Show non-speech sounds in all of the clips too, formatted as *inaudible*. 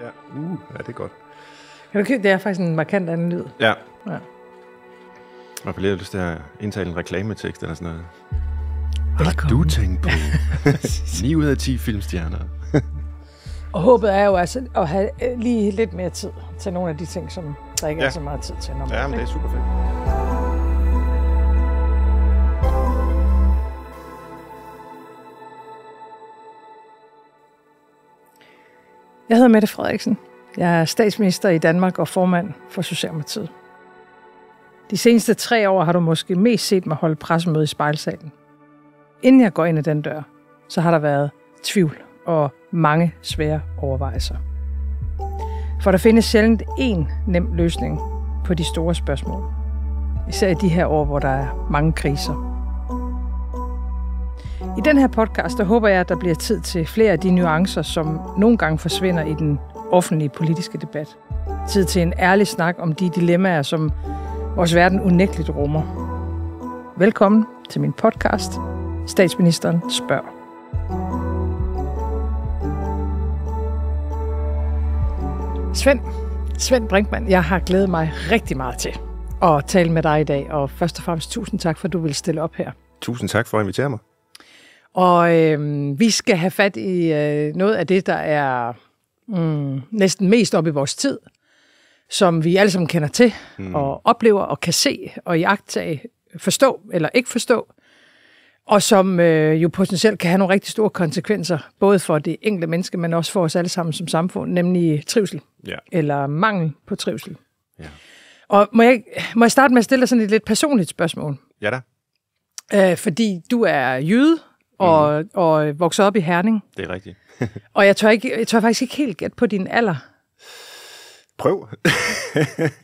Ja, uh, ja det er godt. Kan du købe? Det er faktisk en markant anden lyd. Ja. ja. Jeg har lige lyst til at indtale en reklametekst eller sådan noget. Velkommen. Har du tænkt på 9 *laughs* ud af 10 filmstjerner? *laughs* og håbet er jo altså at have øh, lige lidt mere tid til nogle af de ting, som der ikke ja. er så meget tid til normalt. Ja, men det er super fedt. Jeg hedder Mette Frederiksen. Jeg er statsminister i Danmark og formand for Socialdemokratiet. De seneste tre år har du måske mest set mig holde pressemøde i spejlsalen. Inden jeg går ind ad den dør, så har der været tvivl og mange svære overvejelser. For der findes sjældent én nem løsning på de store spørgsmål. Især i de her år, hvor der er mange kriser. I den her podcast, der håber jeg, at der bliver tid til flere af de nuancer, som nogle gange forsvinder i den offentlige politiske debat. Tid til en ærlig snak om de dilemmaer, som vores verden unægteligt rummer. Velkommen til min podcast, Statsministeren spørger. Svend, Svend Brinkmann, jeg har glædet mig rigtig meget til at tale med dig i dag, og først og fremmest tusind tak, for at du vil stille op her. Tusind tak for at invitere mig. Og øh, vi skal have fat i øh, noget af det, der er mm, næsten mest op i vores tid, som vi alle sammen kender til mm. og oplever og kan se og iagtage, forstå eller ikke forstå, og som øh, jo potentielt kan have nogle rigtig store konsekvenser, både for det enkelte menneske, men også for os alle sammen som samfund, nemlig trivsel yeah. eller mangel på trivsel. Yeah. Og må jeg, må jeg starte med at stille dig sådan et lidt personligt spørgsmål? Ja da. Æh, øh, fordi du er jøde, og, mm. og, og øh, vokset op i Herning. Det er rigtigt. *laughs* og jeg tør, ikke, jeg tør faktisk ikke helt gætte på din alder. Prøv. *laughs*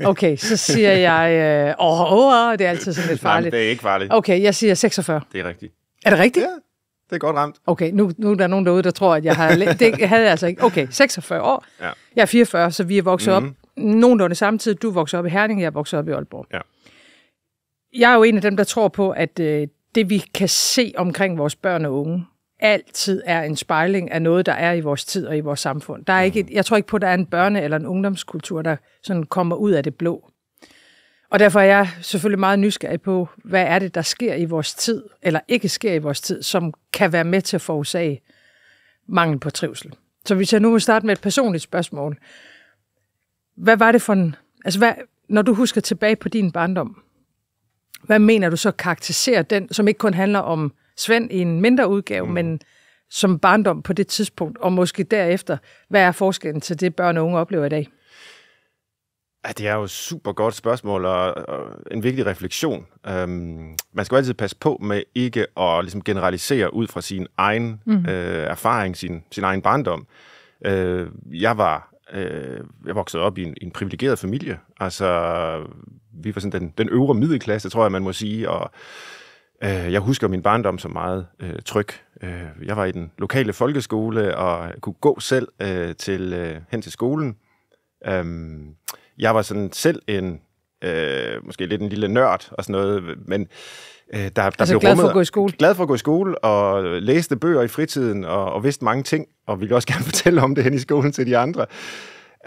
okay, så siger jeg, øh, åh, åh, det er altid sådan lidt farligt. Nej, det er ikke farligt. Okay, jeg siger 46. Det er rigtigt. Er det rigtigt? Ja, det er godt ramt. Okay, nu, nu er der nogen derude, der tror, at jeg har... Det havde jeg altså ikke. Okay, 46 år. Ja. Jeg er 44, så vi er vokset mm. op mhm. nogenlunde samtidig. Du voksede op i Herning, jeg voksede op i Aalborg. Ja. Jeg er jo en af dem, der tror på, at øh, det vi kan se omkring vores børn og unge, altid er en spejling af noget, der er i vores tid og i vores samfund. Der er ikke, et, jeg tror ikke på, at der er en børne- eller en ungdomskultur, der sådan kommer ud af det blå. Og derfor er jeg selvfølgelig meget nysgerrig på, hvad er det, der sker i vores tid, eller ikke sker i vores tid, som kan være med til at forårsage mangel på trivsel. Så hvis jeg nu vil starte med et personligt spørgsmål. Hvad var det for en... Altså, hvad, når du husker tilbage på din barndom, hvad mener du så karakteriserer den, som ikke kun handler om Svend i en mindre udgave, mm. men som barndom på det tidspunkt, og måske derefter? Hvad er forskellen til det, børn og unge oplever i dag? Ja, det er jo et super godt spørgsmål og, og en vigtig refleksion. Øhm, man skal jo altid passe på med ikke at ligesom, generalisere ud fra sin egen mm. øh, erfaring, sin, sin egen barndom. Øh, jeg var øh, jeg voksede op i en, en privilegeret familie. Altså, vi var sådan den, den øvre middelklasse, tror jeg, man må sige, og øh, jeg husker min barndom som meget øh, tryg. Øh, jeg var i den lokale folkeskole og kunne gå selv øh, til øh, hen til skolen. Øh, jeg var sådan selv en, øh, måske lidt en lille nørd og sådan noget, men Øh, der, der altså blev glad rummet, for at gå i skole. Glad for at gå i skole, og læste bøger i fritiden, og, og vidste mange ting, og ville også *laughs* gerne fortælle om det hen i skolen til de andre.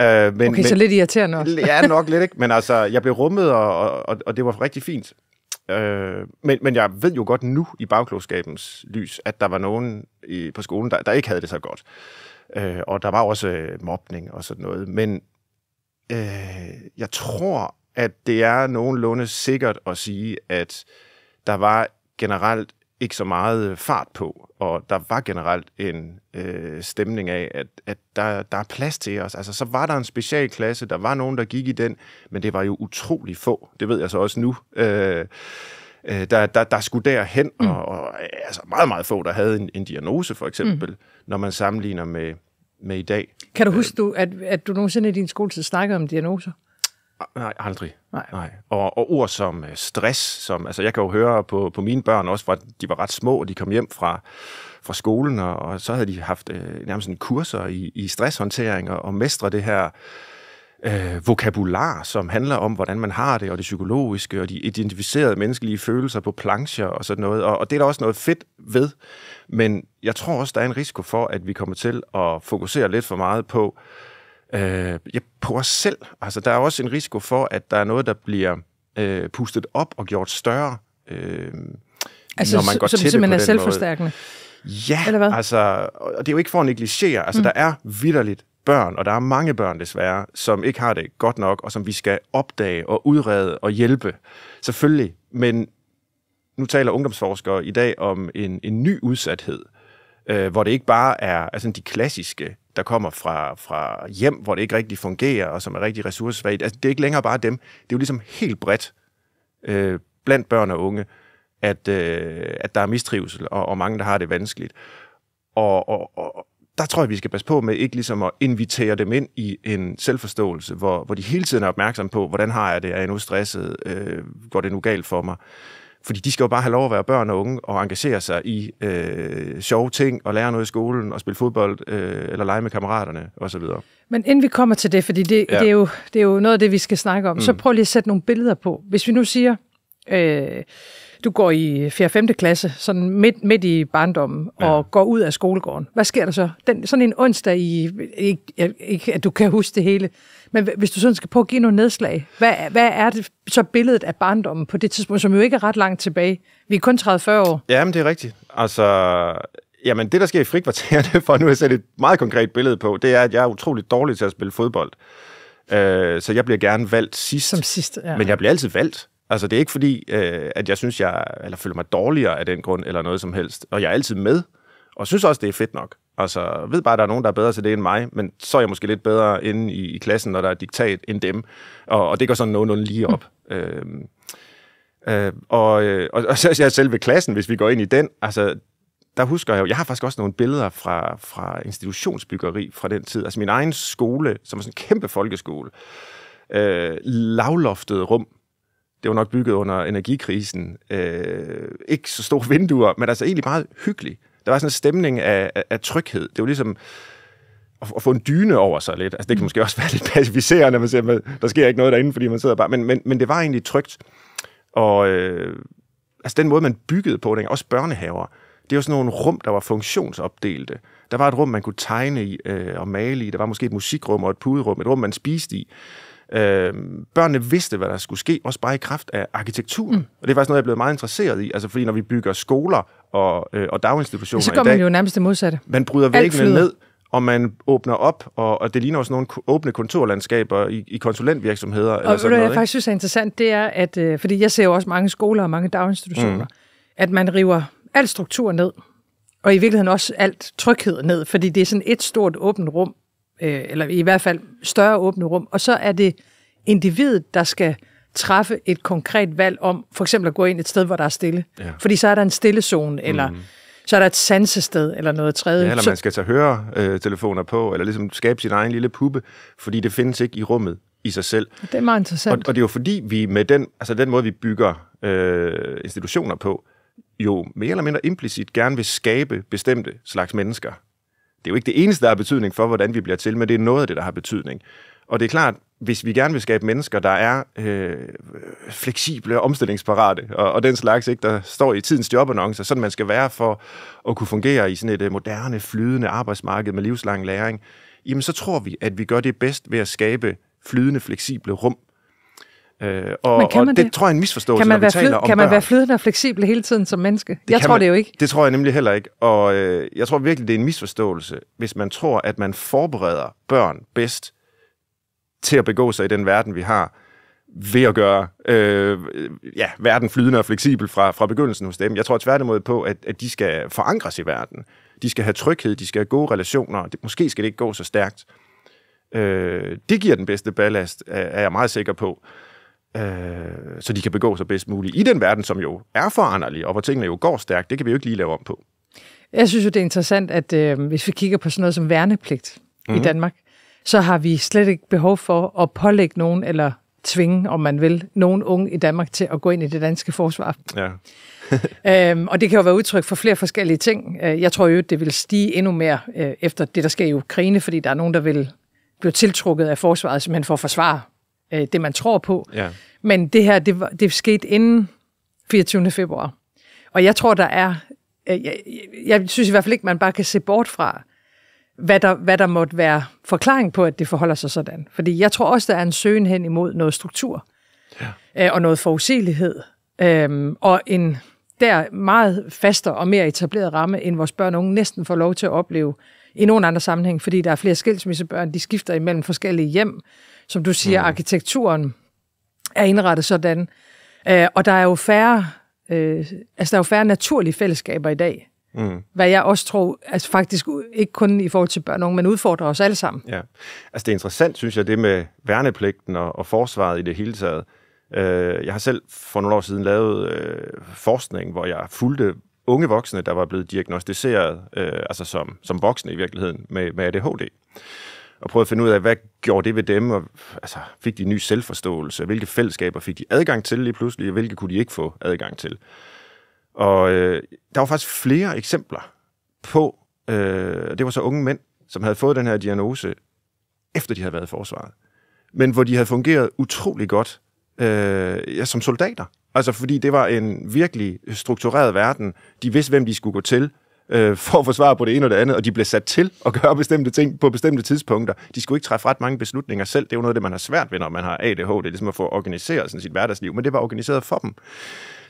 Øh, men, okay, men, så lidt irriterende også. ja, nok *laughs* lidt, ikke? Men altså, jeg blev rummet, og, og, og det var rigtig fint. Øh, men, men jeg ved jo godt nu, i bagklogskabens lys, at der var nogen i, på skolen, der, der ikke havde det så godt. Øh, og der var også øh, mobning og sådan noget. Men øh, jeg tror, at det er nogenlunde sikkert at sige, at øh, der var generelt ikke så meget øh, fart på, og der var generelt en øh, stemning af, at, at der, der er plads til os. Altså, så var der en specialklasse, der var nogen, der gik i den, men det var jo utrolig få. Det ved jeg så også nu. Øh, øh der, der, der skulle derhen, mm. og, og altså meget, meget få, der havde en, en diagnose, for eksempel, mm. når man sammenligner med, med i dag. Kan du øh. huske, du, at, at du nogensinde i din skoletid snakkede om diagnoser? Ah, nej, aldrig. Nej. Nej. Og, og ord som øh, stress, som, altså jeg kan jo høre på, på mine børn også, hvor de var ret små, og de kom hjem fra, fra skolen, og, og så havde de haft øh, nærmest en kurser i, i stresshåndtering, og, og mestre det her øh, vokabular, som handler om, hvordan man har det, og det psykologiske, og de identificerede menneskelige følelser på plancher og sådan noget. Og, og det er der også noget fedt ved, men jeg tror også, der er en risiko for, at vi kommer til at fokusere lidt for meget på, øh, ja, på os selv. Altså, der er også en risiko for, at der er noget, der bliver øh, pustet op og gjort større, øh, altså, når man går som, til det på er den selvforstærkende? Måde. Ja, Eller hvad? altså, og det er jo ikke for at negligere. Altså, mm. der er vidderligt børn, og der er mange børn desværre, som ikke har det godt nok, og som vi skal opdage og udrede og hjælpe. Selvfølgelig, men nu taler ungdomsforskere i dag om en, en ny udsathed, øh, hvor det ikke bare er altså, de klassiske der kommer fra, fra hjem, hvor det ikke rigtig fungerer, og som er rigtig ressourcesvagt. Altså, det er ikke længere bare dem. Det er jo ligesom helt bredt øh, blandt børn og unge, at, øh, at der er mistrivsel, og, og mange, der har det vanskeligt. Og, og, og der tror jeg, vi skal passe på med ikke ligesom at invitere dem ind i en selvforståelse, hvor, hvor de hele tiden er opmærksom på, hvordan har jeg det, er jeg nu stresset, øh, går det nu galt for mig. Øh, fordi de skal jo bare have lov at være børn og unge og engagere sig i øh, sjove ting og lære noget i skolen og spille fodbold øh, eller lege med kammeraterne osv. Men inden vi kommer til det, fordi det, ja. det, er, jo, det er jo noget af det, vi skal snakke om, mm. så prøv lige at sætte nogle billeder på. Hvis vi nu siger... Øh, du går i 4. og 5. klasse, sådan midt, midt i barndommen, ja. og går ud af skolegården. Hvad sker der så? Den, sådan en onsdag i, ikke, ikke, at du kan huske det hele, men hvis du sådan skal på at give nogle nedslag, hvad, hvad er det så billedet af barndommen på det tidspunkt, som jo ikke er ret langt tilbage? Vi er kun 30-40 år. Jamen, det er rigtigt. Altså, jamen, det der sker i frikvartererne, *laughs* for nu at sætte et meget konkret billede på, det er, at jeg er utrolig dårlig til at spille fodbold. Øh, så jeg bliver gerne valgt sidst. Som sidst, ja. Men jeg bliver altid valgt. Altså, det er ikke fordi, øh, at jeg synes, jeg eller føler mig dårligere af den grund, eller noget som helst. Og jeg er altid med, og synes også, det er fedt nok. Altså, jeg ved bare, at der er nogen, der er bedre til det end mig, men så er jeg måske lidt bedre inde i, i klassen, når der er diktat, end dem. Og, og det går sådan nogenlunde lige op. Mm. Øh, øh, og, øh, og, og så er jeg selv ved klassen, hvis vi går ind i den. Altså, der husker jeg jo, jeg har faktisk også nogle billeder fra, fra institutionsbyggeri fra den tid. Altså min egen skole, som var sådan en kæmpe folkeskole. Øh, lavloftet rum, det var nok bygget under energikrisen, øh, ikke så store vinduer, men altså egentlig meget hyggelig. Der var sådan en stemning af, af, af tryghed. Det var ligesom at, at få en dyne over sig lidt. Altså, det kan mm. måske også være *laughs* lidt pacificerende, man siger, der sker ikke noget derinde, fordi man sidder bare... Men, men, men det var egentlig trygt. Og øh, altså den måde, man byggede på, den, også børnehaver, det var sådan nogle rum, der var funktionsopdelte. Der var et rum, man kunne tegne i øh, og male i. Der var måske et musikrum og et puderum, et rum, man spiste i. Øh, børnene vidste, hvad der skulle ske, også bare i kraft af arkitekturen. Mm. Og det er faktisk noget, jeg er blevet meget interesseret i. Altså, fordi når vi bygger skoler og, øh, og daginstitutioner ja, så går i dag, man jo nærmest det modsatte. Man bryder væggene ned, og man åbner op, og, og det ligner også nogle åbne kontorlandskaber i, i konsulentvirksomheder. Og eller sådan noget, jeg ikke? faktisk synes er interessant, det er, at, øh, fordi jeg ser jo også mange skoler og mange daginstitutioner, mm. at man river al struktur ned, og i virkeligheden også alt tryghed ned, fordi det er sådan et stort åbent rum, øh, eller i hvert fald større åbne rum, og så er det individet, der skal træffe et konkret valg om, for eksempel at gå ind et sted, hvor der er stille. Ja. Fordi så er der en stillezone, eller mm. så er der et sansested, eller noget tredje. Ja, eller så... man skal tage høretelefoner øh, på, eller ligesom skabe sin egen lille puppe, fordi det findes ikke i rummet i sig selv. Det er meget interessant. Og, og det er jo fordi, vi med den, altså den måde, vi bygger øh, institutioner på, jo mere eller mindre implicit gerne vil skabe bestemte slags mennesker det er jo ikke det eneste, der har betydning for, hvordan vi bliver til, men det er noget af det, der har betydning. Og det er klart, hvis vi gerne vil skabe mennesker, der er øh, fleksible og omstillingsparate, og, og den slags, ikke, der står i tidens jobannoncer, sådan man skal være for at kunne fungere i sådan et øh, moderne, flydende arbejdsmarked med livslang læring, jamen så tror vi, at vi gør det bedst ved at skabe flydende, fleksible rum Øh, og, Men kan man og det, det tror jeg er en misforståelse, kan man når vi taler flyd, om Kan man børn. være flydende og fleksibel hele tiden som menneske? Det jeg tror man, det jo ikke. Det tror jeg nemlig heller ikke, og øh, jeg tror virkelig, det er en misforståelse, hvis man tror, at man forbereder børn bedst til at begå sig i den verden, vi har, ved at gøre øh, ja, verden flydende og fleksibel fra, fra begyndelsen hos dem. Jeg tror tværtimod på, at, at de skal forankres i verden. De skal have tryghed, de skal have gode relationer, det, måske skal det ikke gå så stærkt. Øh, det giver den bedste ballast, er jeg meget sikker på øh, så de kan begå sig bedst muligt i den verden, som jo er foranderlig, og hvor tingene jo går stærkt. Det kan vi jo ikke lige lave om på. Jeg synes jo, det er interessant, at øh, hvis vi kigger på sådan noget som værnepligt mm. i mhm. Danmark, så har vi slet ikke behov for at pålægge nogen, eller tvinge, om man vil, nogen unge i Danmark til at gå ind i det danske forsvar. Ja. *laughs* øhm, og det kan jo være udtryk for flere forskellige ting. Øh, jeg tror jo, at det vil stige endnu mere øh, efter det, der sker i Ukraine, fordi der er nogen, der vil blive tiltrukket af forsvaret, simpelthen for at forsvare øh, det, man tror på. Ja. Men det her, det, var, det skete inden 24. februar. Og jeg tror, der er... Øh, jeg, jeg synes i hvert fald ikke, man bare kan se bort fra, hvad der, hvad der måtte være forklaring på, at det forholder sig sådan. Fordi jeg tror også, der er en søgen hen imod noget struktur ja. øh, og noget forudsigelighed. Øh, og en der meget fastere og mere etableret ramme, end vores børn og unge næsten får lov til at opleve i nogen andre sammenhæng, fordi der er flere skilsmissebørn, de skifter imellem forskellige hjem, som du siger, mm. arkitekturen er indrettet sådan. Øh, og der er jo færre, øh, altså der er jo færre naturlige fællesskaber i dag. Mm. Hvad jeg også tror, altså faktisk ikke kun i forhold til børn og unge, men udfordrer os alle sammen. Ja. Altså det er interessant, synes jeg, det med værnepligten og, og forsvaret i det hele taget. Øh, jeg har selv for nogle år siden lavet øh, forskning, hvor jeg fulgte unge voksne, der var blevet diagnostiseret, øh, altså som, som voksne i virkeligheden, med, med ADHD og prøvede at finde ud af, hvad gjorde det ved dem, og altså, fik de en ny selvforståelse, hvilke fællesskaber fik de adgang til lige pludselig, og hvilke kunne de ikke få adgang til. Og øh, der var faktisk flere eksempler på, øh, det var så unge mænd, som havde fået den her diagnose, efter de havde været i forsvaret, men hvor de havde fungeret utrolig godt øh, ja, som soldater. Altså fordi det var en virkelig struktureret verden. De vidste, hvem de skulle gå til øh, for at få svar på det ene og det andet, og de blev sat til at gøre bestemte ting på bestemte tidspunkter. De skulle ikke træffe ret mange beslutninger selv. Det er jo noget af det, man har svært ved, når man har ADHD, det er ligesom at få organiseret sådan sit hverdagsliv, men det var organiseret for dem.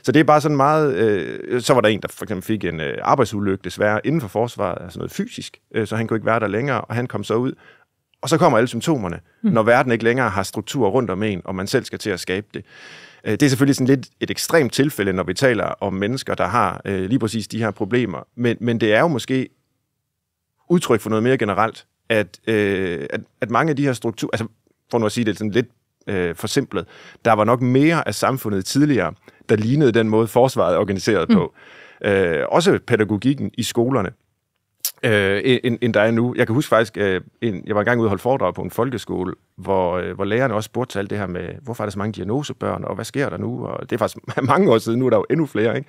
Så det er bare sådan meget... Øh, så var der en, der for eksempel fik en øh, arbejdsulykke desværre inden for forsvaret, altså noget fysisk, øh, så han kunne ikke være der længere, og han kom så ud, og så kommer alle symptomerne, mm. når verden ikke længere har struktur rundt om en, og man selv skal til at skabe det. Øh, det er selvfølgelig sådan lidt et ekstremt tilfælde, når vi taler om mennesker, der har øh, lige præcis de her problemer. Men, men det er jo måske udtryk for noget mere generelt, at, øh, at, at mange af de her strukturer, altså for nu at sige det sådan lidt øh, forsimplet, der var nok mere af samfundet tidligere, der lignede den måde, forsvaret er organiseret mm. på. Øh, også pædagogikken i skolerne øh, end, end der er nu. Jeg kan huske faktisk, øh, en, jeg var engang ude og holde foredrag på en folkeskole, hvor, øh, hvor lærerne også spurgte til alt det her med, hvorfor er der så mange diagnosebørn, og hvad sker der nu? Og det er faktisk *laughs* mange år siden, nu er der jo endnu flere. Ikke?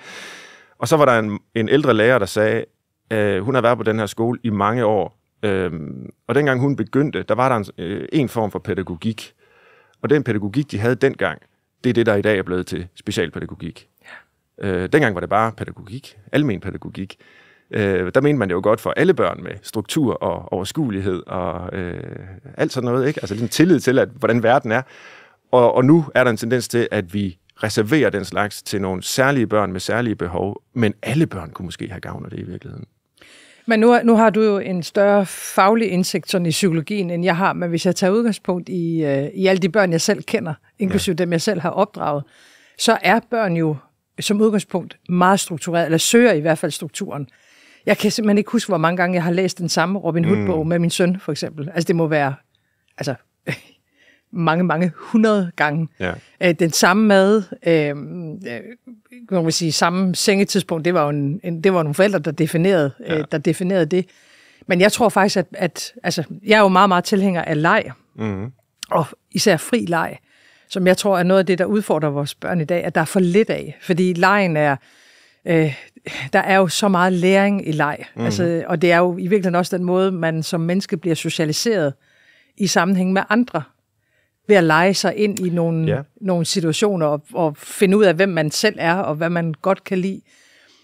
Og så var der en, en ældre lærer, der sagde, øh, hun har været på den her skole i mange år, øh, og dengang hun begyndte, der var der en, øh, en form for pædagogik. Og den pædagogik, de havde dengang, det er det, der i dag er blevet til specialpædagogik. Øh, dengang var det bare pædagogik, almen pædagogik. Øh, der mente man jo godt for alle børn med struktur og overskuelighed og øh, alt sådan noget, ikke? Altså en ligesom tillid til, at, hvordan verden er. Og, og nu er der en tendens til, at vi reserverer den slags til nogle særlige børn med særlige behov, men alle børn kunne måske have gavn af det i virkeligheden. Men nu, nu har du jo en større faglig indsigt sådan i psykologien, end jeg har, men hvis jeg tager udgangspunkt i, øh, i alle de børn, jeg selv kender, inklusive ja. dem, jeg selv har opdraget, så er børn jo som udgangspunkt meget struktureret, eller søger i hvert fald strukturen. Jeg kan simpelthen ikke huske, hvor mange gange jeg har læst den samme Robin Hood-bog mm. med min søn, for eksempel. Altså, det må være altså, *laughs* mange, mange hundrede gange. Ja. Øh, den samme mad, øh, øh kan man sige, samme sengetidspunkt, det var jo en, en, det var nogle forældre, der definerede, øh, ja. øh, der definerede det. Men jeg tror faktisk, at, at altså, jeg er jo meget, meget tilhænger af leg, mm. og især fri leg, som jeg tror er noget af det, der udfordrer vores børn i dag, at der er for lidt af. Fordi legen er, øh, der er jo så meget læring i leg. Mm. Altså, og det er jo i virkeligheden også den måde, man som menneske bliver socialiseret i sammenhæng med andre ved at lege sig ind i nogle, ja. nogle situationer og, og finde ud af, hvem man selv er og hvad man godt kan lide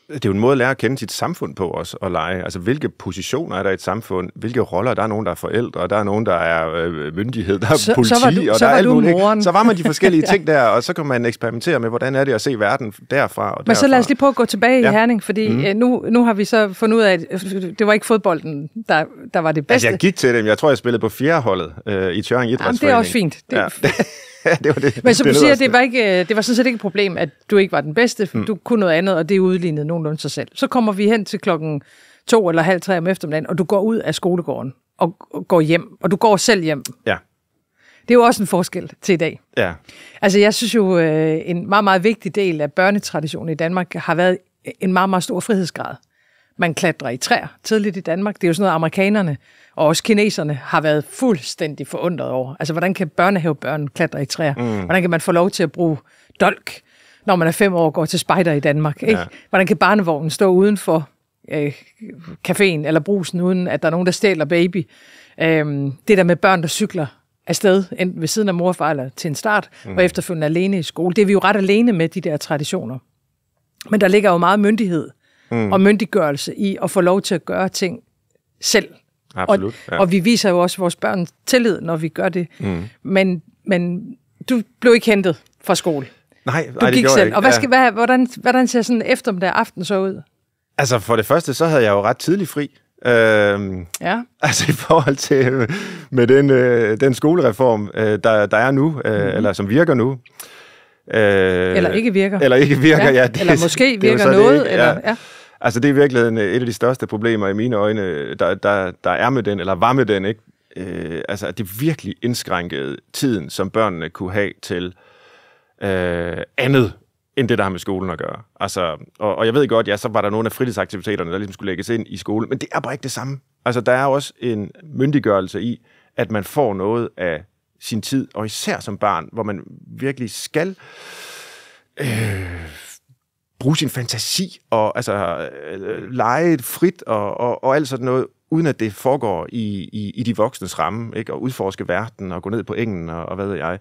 det er jo en måde at lære at kende sit samfund på også, at lege. Altså, hvilke positioner er der i et samfund? Hvilke roller? Der er nogen, der er forældre, der er nogen, der er øh, myndighed, der er så, politi, så var du, og så der er alt muligt. Så var man de *laughs* forskellige ja. ting der, og så kan man eksperimentere med, hvordan er det at se verden derfra og Men derfra. så lad os lige prøve at gå tilbage ja. i Herning, fordi mm. nu, nu har vi så fundet ud af, at det var ikke fodbolden, der, der var det bedste. Altså, jeg gik til dem. Jeg tror, jeg spillede på fjerdeholdet øh, i Tjøring Idrætsforening. Jamen, det er også fint. Det, ja. *laughs* *laughs* det var det. Men som du siger, det var, ikke, øh, det var sådan set ikke et problem, at du ikke var den bedste, mm. du kunne noget andet, og det udlignede nogenlunde sig selv. Så kommer vi hen til klokken to eller halv tre om eftermiddagen, og du går ud af skolegården og går hjem, og du går selv hjem. Ja. Det er jo også en forskel til i dag. Ja. Altså, jeg synes jo, øh, en meget, meget vigtig del af børnetraditionen i Danmark har været en meget, meget stor frihedsgrad. Man klatrer i træer tidligt i Danmark. Det er jo sådan noget, amerikanerne og også kineserne har været fuldstændig forundret over. Altså, hvordan kan børnehavebørn klatre i træer? Mm. Hvordan kan man få lov til at bruge dolk, når man er fem år og går til spejder i Danmark? Ikke? Ja. Hvordan kan barnevognen stå udenfor øh, caféen eller brusen, uden at der er nogen, der stjæler baby? Øh, det der med børn, der cykler afsted, enten ved siden af far, eller til en start, mm. og efterfølgende alene i skole. Det er vi jo ret alene med, de der traditioner. Men der ligger jo meget myndighed mm. og myndiggørelse i at få lov til at gøre ting selv. Absolut, og, ja. og vi viser jo også vores børn tillid, når vi gør det. Mm. Men, men du blev ikke hentet fra skole. Nej, du nej, gik det selv. Ikke. Og hvad skal, ja. hvad, hvordan, hvordan ser sådan eftermiddag aften så ud? Altså for det første, så havde jeg jo ret tidlig fri. Øhm, ja. Altså i forhold til med den, øh, den skolereform, øh, der, der er nu, øh, mm-hmm. eller som virker nu. Øh, eller ikke virker. Eller ikke virker, ja. ja det, eller måske virker det noget. Det ikke, eller, ja. Ja. Altså, det er virkelig en, øh, et af de største problemer i mine øjne, der, der, der er med den, eller var med den, ikke? Øh, altså, at det virkelig indskrænkede tiden, som børnene kunne have til øh, andet end det, der har med skolen at gøre. Altså, og, og jeg ved godt, ja, så var der nogle af fritidsaktiviteterne, der ligesom skulle lægges ind i skolen, men det er bare ikke det samme. Altså, der er også en myndiggørelse i, at man får noget af sin tid, og især som barn, hvor man virkelig skal øh, bruge sin fantasi og altså, øh, lege frit og, og, og alt sådan noget, uden at det foregår i, i, i de voksnes ramme, ikke? og udforske verden og gå ned på engen og, og hvad ved jeg.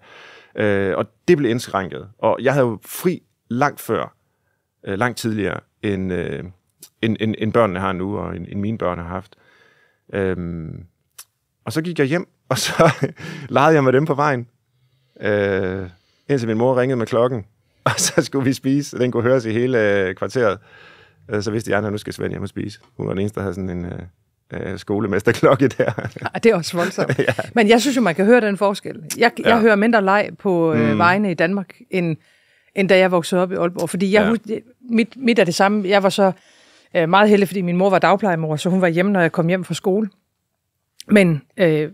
Øh, og det blev indskrænket. Og jeg havde jo fri langt før, øh, langt tidligere, end, øh, end, end, end børnene har nu, og end, end mine børn har haft. Øh, og så gik jeg hjem, og så *laughs* legede jeg med dem på vejen. Øh, indtil min mor ringede med klokken, *laughs* og så skulle vi spise, og den kunne høres i hele øh, kvarteret. Øh, så vidste jeg, at nu skal Svend hjem og spise. Hun var den eneste, der havde sådan en... Øh, øh, skolemesterklokke der. *laughs* Ja, det er også voldsomt. *laughs* ja. Men jeg synes jo, man kan høre den forskel. Jeg, jeg ja. hører mindre leg på øh, mm. vejene i Danmark, end, end da jeg voksede op i Aalborg. Fordi jeg, ja. mit, mit er det samme. Jeg var så øh, meget heldig, fordi min mor var dagplejemor, så hun var hjemme, når jeg kom hjem fra skole. Men øh,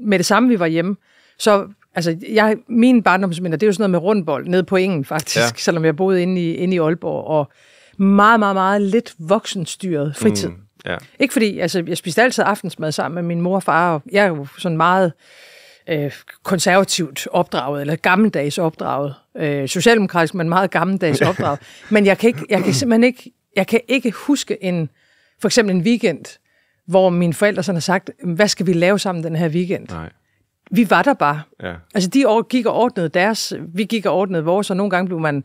med det samme, vi var hjemme, så Altså, jeg, min barndomsminder, det er jo sådan noget med rundbold, ned på ingen faktisk, ja. selvom jeg boede inde i, inde i Aalborg, og meget, meget, meget lidt voksenstyret fritid. Mm, ja. Ikke fordi, altså, jeg spiste altid aftensmad sammen med min mor og far, og jeg er jo sådan meget øh, konservativt opdraget, eller gammeldags opdraget. Øh, socialdemokratisk, men meget gammeldags *laughs* opdraget. Men jeg kan, ikke, jeg kan simpelthen ikke, jeg kan ikke huske en, for eksempel en weekend, hvor mine forældre sådan har sagt, hvad skal vi lave sammen den her weekend? Nej vi var der bare. Ja. Altså, de gik og ordnede deres, vi gik og ordnede vores, og nogle gange blev man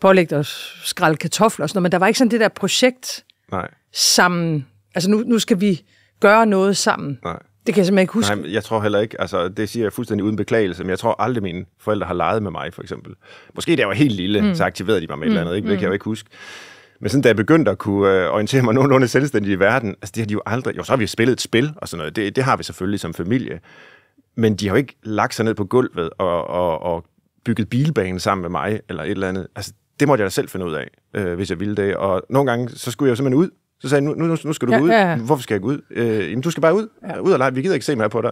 pålægt at skralde kartofler og sådan noget, men der var ikke sådan det der projekt Nej. sammen. Altså, nu, nu skal vi gøre noget sammen. Nej. Det kan jeg simpelthen ikke huske. Nej, jeg tror heller ikke, altså det siger jeg fuldstændig uden beklagelse, men jeg tror aldrig, mine forældre har leget med mig, for eksempel. Måske da jeg var helt lille, mm. så aktiverede de mig med mm. et eller andet, ikke? det mm. kan jeg jo mm. ikke huske. Men sådan, da jeg begyndte at kunne øh, orientere mig nogenlunde selvstændigt i verden, altså det har de jo aldrig... Jo, så har vi spillet et spil og sådan noget. Det, det har vi selvfølgelig som familie men de har jo ikke lagt sig ned på gulvet og, og, og bygget bilbanen sammen med mig, eller et eller andet. Altså, det måtte jeg da selv finde ud af, øh, hvis jeg ville det. Og nogle gange, så skulle jeg jo simpelthen ud. Så sagde jeg, nu, nu, nu skal du ja, ud. Ja, ja. Hvorfor skal jeg ikke ud? Øh, jamen, du skal bare ud. Ja. Ud og lege. Vi gider ikke se mere på dig.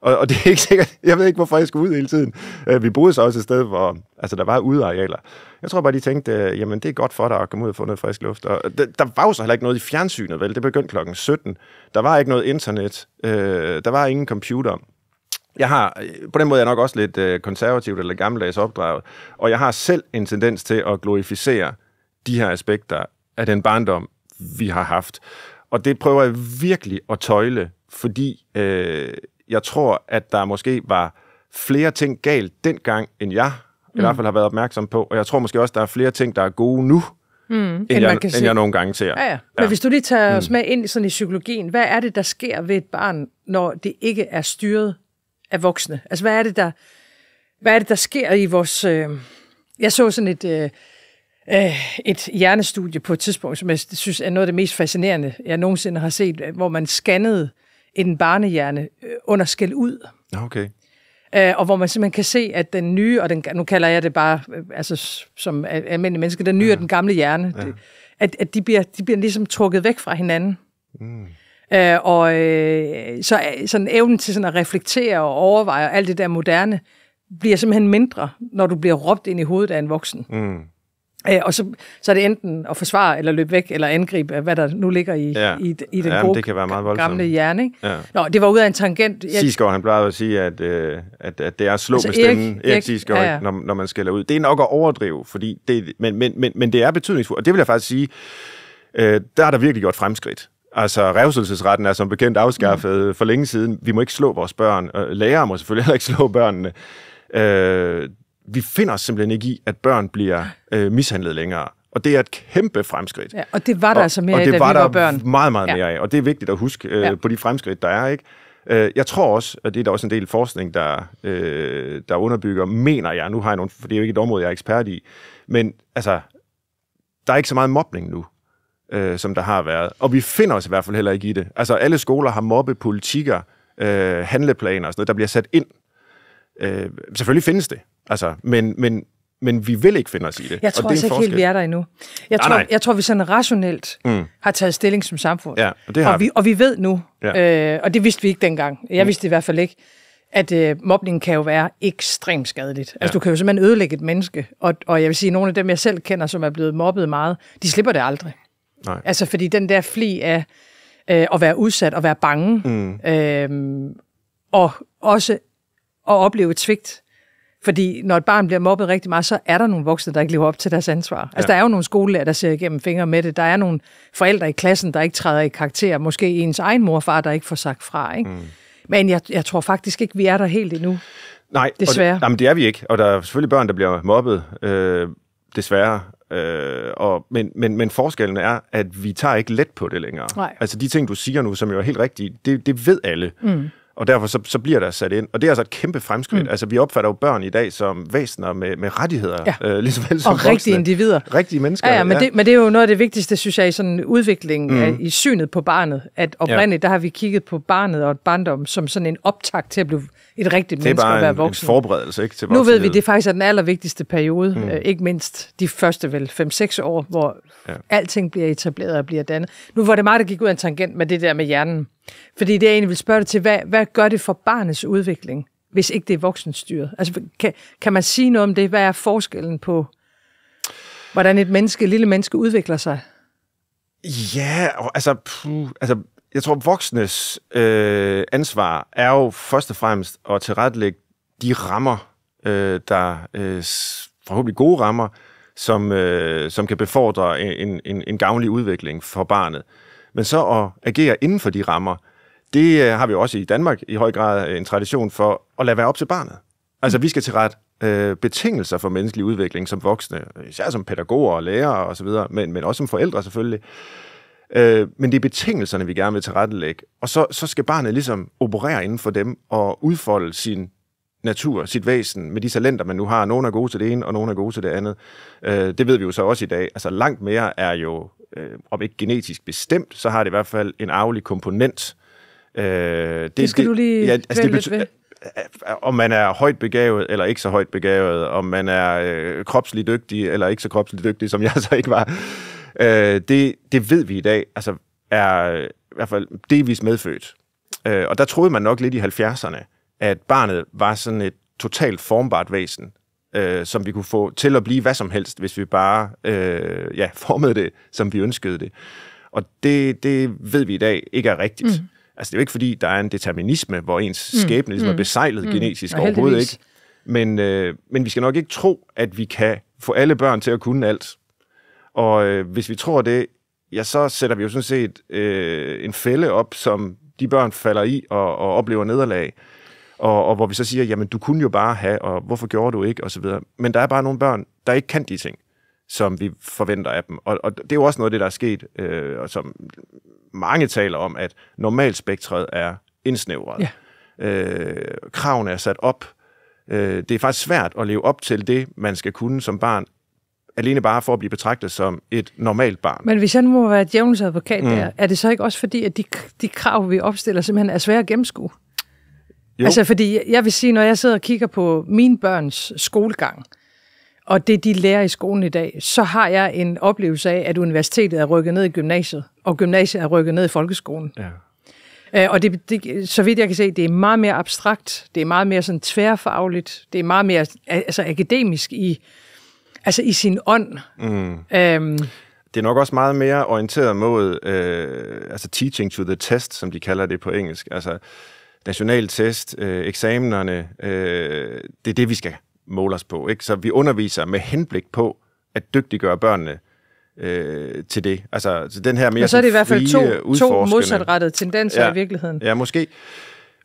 Og, og det er ikke sikkert, jeg ved ikke, hvorfor jeg skulle ud hele tiden. Øh, vi boede så også et sted, hvor altså, der var udearealer. Jeg tror bare, de tænkte, øh, jamen det er godt for dig at komme ud og få noget frisk luft. Og der, der var jo så heller ikke noget i fjernsynet, vel? Det begyndte klokken 17. Der var ikke noget internet. Øh, der var ingen computer. Jeg har, øh, på den måde er jeg nok også lidt øh, konservativt eller gammeldags opdraget, og jeg har selv en tendens til at glorificere de her aspekter af den barndom, vi har haft. Og det prøver jeg virkelig at tøjle, fordi øh, jeg tror, at der måske var flere ting galt dengang, end jeg mm. i hvert fald har været opmærksom på. Og jeg tror måske også, der er flere ting, der er gode nu, mm. end, end, jeg, end jeg nogle gange ser. Ja, ja. Men hvis du lige tager mm. os med ind sådan i psykologien, hvad er det, der sker ved et barn, når det ikke er styret af voksne? Altså, hvad er det, der, hvad er det, der sker i vores... Øh... Jeg så sådan et, øh, øh et hjernestudie på et tidspunkt, som jeg synes er noget af det mest fascinerende, jeg nogensinde har set, øh, hvor man scannede en barnehjerne øh, under skæld ud. Okay. og hvor man simpelthen kan se, at den nye, og den, nu kalder jeg det bare, altså som almindelige mennesker, den nye ja. og den gamle hjerne, ja. det, at, at de, bliver, de bliver ligesom trukket væk fra hinanden. Mm. Øh, og øh, så sådan evnen til sådan at reflektere og overveje og alt det der moderne, bliver simpelthen mindre, når du bliver råbt ind i hovedet af en voksen. Mm. Øh, og så, så er det enten at forsvare, eller løbe væk, eller angribe, hvad der nu ligger i, ja. i, i den ja, gode, det kan være meget voldsomt. gamle hjerne. Ikke? Ja. Nå, det var ud af en tangent. Jeg... Sisgaard, han plejede at sige, at, øh, at, at det er at slå altså, med stemmen, Erik, Erik Sisgaard, ja, ja. Når, når man skælder ud. Det er nok at overdrive, fordi det, men, men, men, men det er betydningsfuldt. Og det vil jeg faktisk sige, øh, der er der virkelig gjort fremskridt. Altså, revselsesretten er som bekendt afskaffet mm. for længe siden. Vi må ikke slå vores børn. Øh, lærere må selvfølgelig heller ikke slå børnene. Øh, vi finder os simpelthen ikke i, at børn bliver øh, mishandlet længere. Og det er et kæmpe fremskridt. Ja, og det var der og, altså mere og af, da var vi var børn. meget, meget ja. mere af. Og det er vigtigt at huske øh, ja. på de fremskridt, der er. ikke. Øh, jeg tror også, og det er der også en del forskning, der, øh, der underbygger, mener jeg, nu har jeg nogle, for det er jo ikke et område, jeg er ekspert i, men altså, der er ikke så meget mobning nu øh, som der har været. Og vi finder os i hvert fald heller ikke i det. Altså, alle skoler har mobbepolitikker, øh, handleplaner og sådan noget, der bliver sat ind. Øh, selvfølgelig findes det, altså, men, men, men vi vil ikke finde os i det. Jeg tror og det er altså ikke helt, vi er der endnu. Jeg, nej, tror, nej. jeg tror, vi sådan rationelt mm. har taget stilling som samfund. Ja, og, det har og, vi, vi. og vi ved nu, ja. øh, og det vidste vi ikke dengang, jeg mm. vidste det i hvert fald ikke, at øh, mobning kan jo være ekstremt skadeligt. Altså, ja. Altså, du kan jo simpelthen ødelægge et menneske, og, og jeg vil sige, at nogle af dem, jeg selv kender, som er blevet mobbet meget, de slipper det aldrig. Nej. Altså, fordi den der fli af øh, at være udsat og være bange, mm. øh, og også at opleve et svigt. Fordi når et barn bliver mobbet rigtig meget, så er der nogle voksne, der ikke lever op til deres ansvar. Altså, ja. Altså, der er jo nogle skolelærer, der ser igennem fingre med det. Der er nogle forældre i klassen, der ikke træder i karakter. Måske ens egen morfar, der ikke får sagt fra. Ikke? Mm. Men jeg, jeg tror faktisk ikke, vi er der helt endnu. Nej, desværre. Og det, jamen, det er vi ikke. Og der er selvfølgelig børn, der bliver mobbet, øh, desværre. Øh, og, men, men, men forskellen er, at vi tager ikke let på det længere. Nej. Altså de ting, du siger nu, som jo er helt rigtige, det, det ved alle. Mm. Og derfor så, så bliver der sat ind. Og det er altså et kæmpe fremskridt. Mm. Altså, vi opfatter jo børn i dag som væsener med, med rettigheder, ja. øh, ligesom vel som Og voksne. rigtige individer. Rigtige mennesker. Ja, ja, men, ja. Det, men det er jo noget af det vigtigste, synes jeg, i sådan udviklingen mm. af, i synet på barnet. At oprindeligt, ja. der har vi kigget på barnet og et barndom som sådan en optakt til at blive et rigtigt menneske og være voksen. Det er bare en, en forberedelse ikke, til Nu ved vi, det er faktisk er den allervigtigste periode. Mm. Øh, ikke mindst de første vel 5-6 år, hvor ja. alting bliver etableret og bliver dannet. Nu var det meget, der gik ud af en tangent med det der med hjernen. Fordi det, jeg egentlig vil spørge dig til, hvad, hvad gør det for barnets udvikling, hvis ikke det er voksenstyret? Altså, kan, kan man sige noget om det? Hvad er forskellen på, hvordan et menneske, et lille menneske udvikler sig? Ja, altså, puh, altså jeg tror, voksnes øh, ansvar er jo først og fremmest at tilrettelægge de rammer, øh, der øh, forhåbentlig gode rammer, som, øh, som kan befordre en, en, en gavnlig udvikling for barnet. Men så at agere inden for de rammer, det øh, har vi også i Danmark i høj grad øh, en tradition for at lade være op til barnet. Altså, vi skal til ret øh, betingelser for menneskelig udvikling som voksne, især som pædagoger og lærere osv., videre, men, men også som forældre selvfølgelig. Øh, men det er betingelserne, vi gerne vil tilrettelægge. Og så, så skal barnet ligesom operere inden for dem og udfolde sin natur, sit væsen, med de talenter, man nu har. Nogle er gode til det ene, og nogle er gode til det andet. Øh, det ved vi jo så også i dag. Altså langt mere er jo øh, om ikke genetisk bestemt, så har det i hvert fald en arvelig komponent. Øh, det, det skal det, du lige ja, altså, det betyder, øh, om man er højt begavet eller ikke så højt begavet, om man er øh, kropsligt dygtig eller ikke så kropsligt dygtig, som jeg *laughs* så ikke var, øh, det, det ved vi i dag, altså er øh, i hvert fald delvis medfødt. Øh, og der troede man nok lidt i 70'erne, at barnet var sådan et totalt formbart væsen, øh, som vi kunne få til at blive hvad som helst, hvis vi bare øh, ja, *laughs* formede det, som vi ønskede det. Og det, det ved vi i dag ikke er rigtigt. Mm. Altså, det er jo ikke, fordi der er en determinisme, hvor ens mm. skæbne ligesom er mm. besejlet mm. genetisk mm. overhovedet ikke. Men, øh, men vi skal nok ikke tro, at vi kan få alle børn til at kunne alt. Og øh, hvis vi tror det, ja, så sætter vi jo sådan set øh, en fælde op, som de børn falder i og, og oplever nederlag og, og hvor vi så siger, jamen du kunne jo bare have, og hvorfor gjorde du ikke, og så videre. Men der er bare nogle børn, der ikke kan de ting, som vi forventer af dem. Og, og det er jo også noget af det, der er sket, øh, og som mange taler om, at spektret er indsnævret. Ja. Øh, kravene er sat op. Øh, det er faktisk svært at leve op til det, man skal kunne som barn, alene bare for at blive betragtet som et normalt barn. Men hvis jeg nu må være djævelens advokat mm. der, er det så ikke også fordi, at de, de krav, vi opstiller, simpelthen er svære at gennemskue? Jo. Altså, fordi jeg vil sige, når jeg sidder og kigger på mine børns skolegang, og det de lærer i skolen i dag, så har jeg en oplevelse af, at universitetet er rykket ned i gymnasiet, og gymnasiet er rykket ned i folkeskolen. Ja. Øh, og det, det, så vidt jeg kan se, det er meget mere abstrakt, det er meget mere sådan tværfagligt, det er meget mere altså, akademisk i, altså, i sin ånd. Mm. Øhm, det er nok også meget mere orienteret mod øh, altså teaching to the test, som de kalder det på engelsk. Altså, nationaltest, øh, eksamenerne, øh, det er det, vi skal måle os på. Ikke? Så vi underviser med henblik på at dygtiggøre børnene øh, til det. Altså til den her mere Men så er det i hvert fald to, to modsatrettede tendenser ja, i virkeligheden. Ja, måske.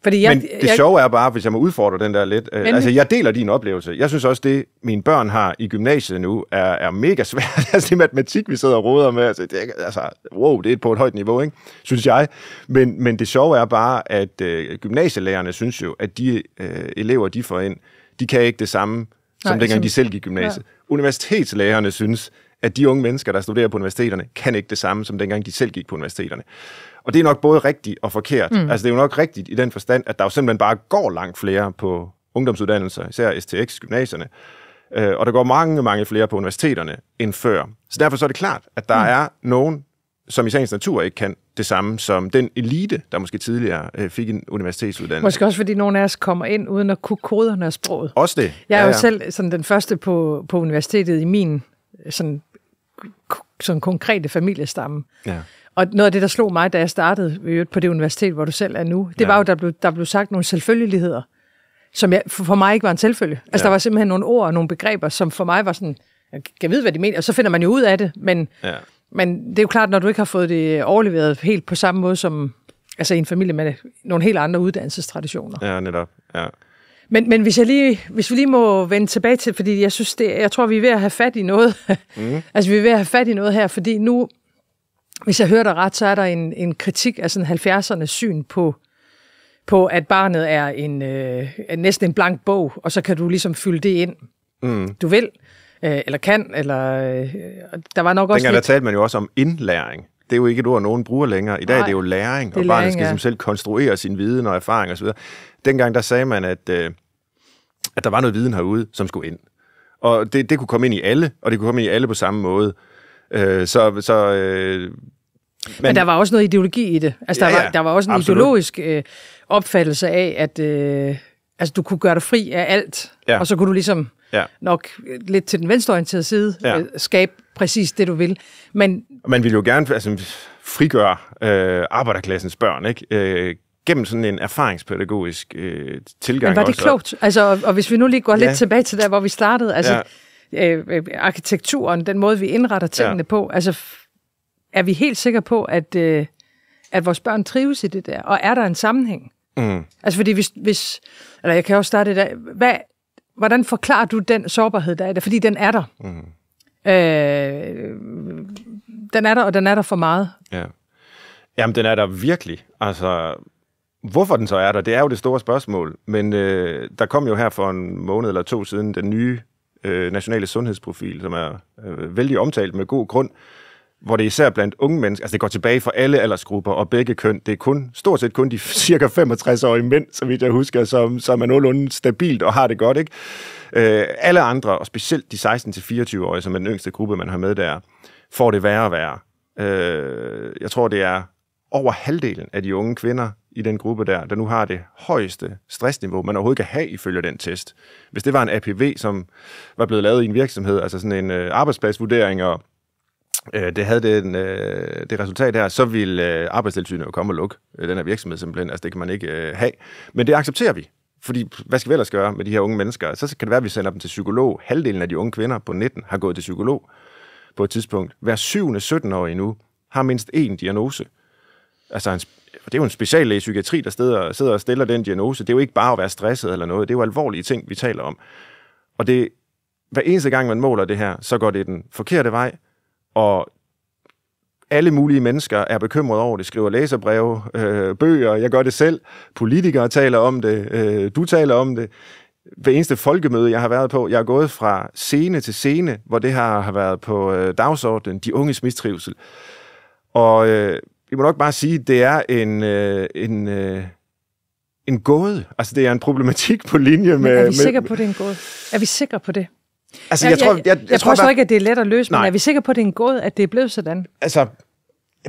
Fordi jeg, Men det jeg, sjove er bare, hvis jeg må udfordre den der lidt, øh, Men, altså jeg deler din oplevelse. Jeg synes også, det mine børn har i gymnasiet nu, er, er mega svært. *laughs* altså det matematik, vi sidder og roder med, altså, det, er, altså wow, det er på et højt niveau, ikke? synes jeg. Men, men det sjove er bare, at øh, gymnasielærerne synes jo, at de øh, elever, de får ind, de kan ikke det samme, som Nej, dengang som... de selv gik gymnasiet. Ja universitetslærerne synes, at de unge mennesker, der studerer på universiteterne, kan ikke det samme, som dengang de selv gik på universiteterne. Og det er nok både rigtigt og forkert. Mm. Altså, det er jo nok rigtigt i den forstand, at der jo simpelthen bare går langt flere på ungdomsuddannelser, især STX, gymnasierne, øh, og der går mange, mange flere på universiteterne end før. Så derfor så er det klart, at der mm. er nogen, som i sagens natur ikke kan det samme som den elite, der måske tidligere øh, fik en universitetsuddannelse. Måske også fordi nogle af os kommer ind uden at kunne koderne og sproget. Også det. Jeg er ja, ja. jo selv sådan den første på, på universitetet i min øh, sådan, sådan konkrete familiestamme. Ja. Og noget af det, der slog mig, da jeg startede på det universitet, hvor du selv er nu, det ja. var jo, der blev, der blev sagt nogle selvfølgeligheder, som jeg, for mig ikke var en selvfølge. Altså, ja. der var simpelthen nogle ord og nogle begreber, som for mig var sådan, jeg kan vide, hvad de mener, og så finder man jo ud af det, men... Ja men det er jo klart, når du ikke har fået det overleveret helt på samme måde som altså en familie med nogle helt andre uddannelsestraditioner. Ja, netop. Ja. Men, men hvis, jeg lige, hvis vi lige må vende tilbage til, fordi jeg synes, det, jeg tror, vi er ved at have fat i noget. Mm. *laughs* altså, vi er ved at have fat i noget her, fordi nu, hvis jeg hører dig ret, så er der en, en kritik af sådan 70'ernes syn på, på, at barnet er en, øh, næsten en blank bog, og så kan du ligesom fylde det ind, mm. du vil øh, eller kan, eller øh, der var nok også Dengang lidt... der talte man jo også om indlæring. Det er jo ikke et ord, nogen bruger længere. I dag Nej, det er det jo læring, det og barnet skal ja. selv konstruere sin viden og erfaring osv. Dengang der sagde man, at, øh, at der var noget viden herude, som skulle ind. Og det, det kunne komme ind i alle, og det kunne komme ind i alle på samme måde. Øh, så så øh, men, men der var også noget ideologi i det. Altså, der, ja, ja, var, der var også en absolut. ideologisk øh, opfattelse af, at øh, altså, du kunne gøre dig fri af alt, ja. og så kunne du ligesom ja. nok lidt til den venstreorienterede side, ja. øh, skabe præcis det, du vil. Men man vil jo gerne altså, frigøre øh, arbejderklassens børn, ikke? Øh, gennem sådan en erfaringspædagogisk øh, tilgang. Men var det også. klogt? Altså, og hvis vi nu lige går ja. lidt tilbage til der, hvor vi startede, altså ja. Øh, øh, arkitekturen, den måde, vi indretter tingene ja. på, altså er vi helt sikre på, at, øh, at vores børn trives i det der? Og er der en sammenhæng? Mm. Altså fordi hvis, hvis eller jeg kan også starte det der, hvad, hvordan forklarer du den sårbarhed, der er der? Fordi den er der. Mm. Øh, den er der, og den er der for meget. Ja. Jamen, den er der virkelig. Altså, hvorfor den så er der, det er jo det store spørgsmål. Men øh, der kom jo her for en måned eller to siden den nye øh, nationale sundhedsprofil, som er øh, vældig omtalt med god grund, hvor det især blandt unge mennesker, altså det går tilbage for alle aldersgrupper og begge køn, det er kun, stort set kun de *laughs* cirka 65-årige mænd, så vidt jeg husker, som, som er nogenlunde stabilt og har det godt, ikke? Øh, alle andre, og specielt de 16-24-årige, som er den yngste gruppe, man har med der, får det værre og værre. Øh, jeg tror, det er over halvdelen af de unge kvinder i den gruppe der, der nu har det højeste stressniveau, man overhovedet kan have ifølge den test. Hvis det var en APV, som var blevet lavet i en virksomhed, altså sådan en øh, arbejdspladsvurdering, og øh, det havde den, øh, det resultat her, så ville øh, arbejdstilsynet jo komme og lukke øh, den her virksomhed simpelthen. Altså, det kan man ikke øh, have. Men det accepterer vi. Fordi hvad skal vi ellers gøre med de her unge mennesker? Så kan det være, at vi sender dem til psykolog. Halvdelen af de unge kvinder på 19 har gået til psykolog på et tidspunkt. Hver syvende 17 år nu har mindst én diagnose. Altså, en, det er jo en speciallæge i psykiatri, der sidder, sidder og stiller den diagnose. Det er jo ikke bare at være stresset eller noget. Det er jo alvorlige ting, vi taler om. Og det, hver eneste gang, man måler det her, så går det den forkerte vej og alle mulige mennesker er bekymrede over det, skriver læserbreve, øh, bøger, jeg gør det selv, politikere taler om det, øh, du taler om det. Hver eneste folkemøde, jeg har været på, jeg er gået fra scene til scene, hvor det her har været på øh, dagsordenen, de unges mistrivsel. Og øh, vi må nok bare sige, det er en, øh, en, øh, en gåde. Altså, det er en problematik på linje med... Men er vi sikre med, på, det er en gåde? Er vi sikre på det? Altså, jeg, jeg, tror, jeg, jeg, jeg, jeg tror, tror ikke, at det er let at løse, nej. men er vi sikre på, at det er en gåde, at det er blevet sådan? Altså,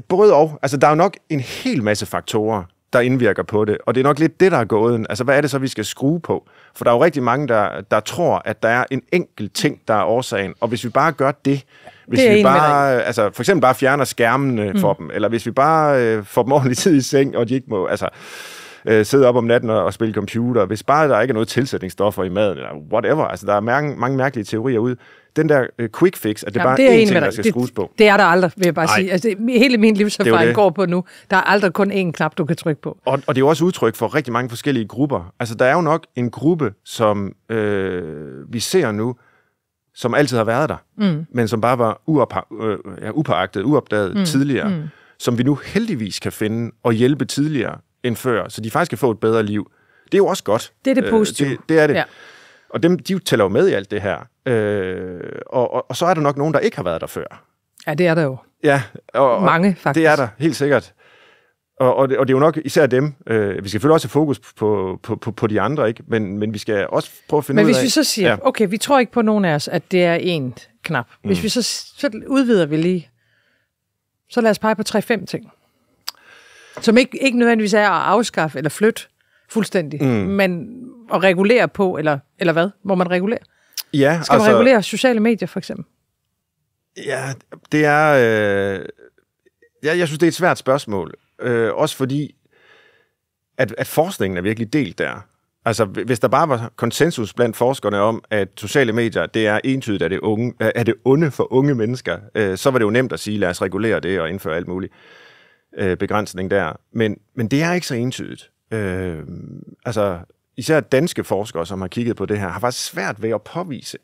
både og. Altså, der er jo nok en hel masse faktorer, der indvirker på det, og det er nok lidt det, der er gåden. Altså, hvad er det så, vi skal skrue på? For der er jo rigtig mange, der, der tror, at der er en enkelt ting, der er årsagen, og hvis vi bare gør det, hvis det vi bare, altså for eksempel bare fjerner skærmene mm. for dem, eller hvis vi bare øh, får dem ordentlig tid *laughs* i seng, og de ikke må, altså, øh, sidde op om natten og, og spille computer, hvis bare der ikke er noget tilsætningsstoffer i maden, eller whatever. Altså, der er mange, mange mærkelige teorier ud. Den der øh, quick fix, at det Jamen, bare det er én ting, der, skal det, skrues på. Det er der aldrig, vil jeg bare Ej. sige. Altså, det, hele min livserfaring går på nu. Der er aldrig kun én knap, du kan trykke på. Og, og det er jo også udtryk for rigtig mange forskellige grupper. Altså, der er jo nok en gruppe, som øh, vi ser nu, som altid har været der, mm. men som bare var uopha- øh, ja, upåagtet, uopdaget mm. tidligere, mm. som vi nu heldigvis kan finde og hjælpe tidligere, end før, så de faktisk kan få et bedre liv. Det er jo også godt. Det er det øh, positive. Øh, det, det er det. Ja. Og dem, de tæller jo med i alt det her. Øh, og, og, og så er der nok nogen, der ikke har været der før. Ja, det er der jo. Ja. Og, Mange, faktisk. Det er der, helt sikkert. Og, og, det, og det er jo nok især dem. Øh, vi skal selvfølgelig også have fokus på, på, på, på de andre, ikke? Men, men vi skal også prøve at finde men ud af... Men hvis vi så siger, ja. okay, vi tror ikke på nogen af os, at det er én knap. Hvis mm. vi så, så udvider vi lige, så lad os pege på 3-5 ting. Som ikke, ikke nødvendigvis er at afskaffe eller flytte fuldstændig, mm. men at regulere på, eller, eller hvad? Må man regulere? Ja, Skal altså, man regulere sociale medier, for eksempel? Ja, det er... Øh, jeg, jeg synes, det er et svært spørgsmål. Øh, også fordi, at, at forskningen er virkelig delt der. Altså, hvis der bare var konsensus blandt forskerne om, at sociale medier, det er entydigt, at det, unge, det onde for unge mennesker, øh, så var det jo nemt at sige, lad os regulere det og indføre alt muligt. Øh, øh, begrænsning der. Men, men det er ikke så entydigt. Øh, altså, især danske forskere, som har kigget på det her, har faktisk svært ved at påvise,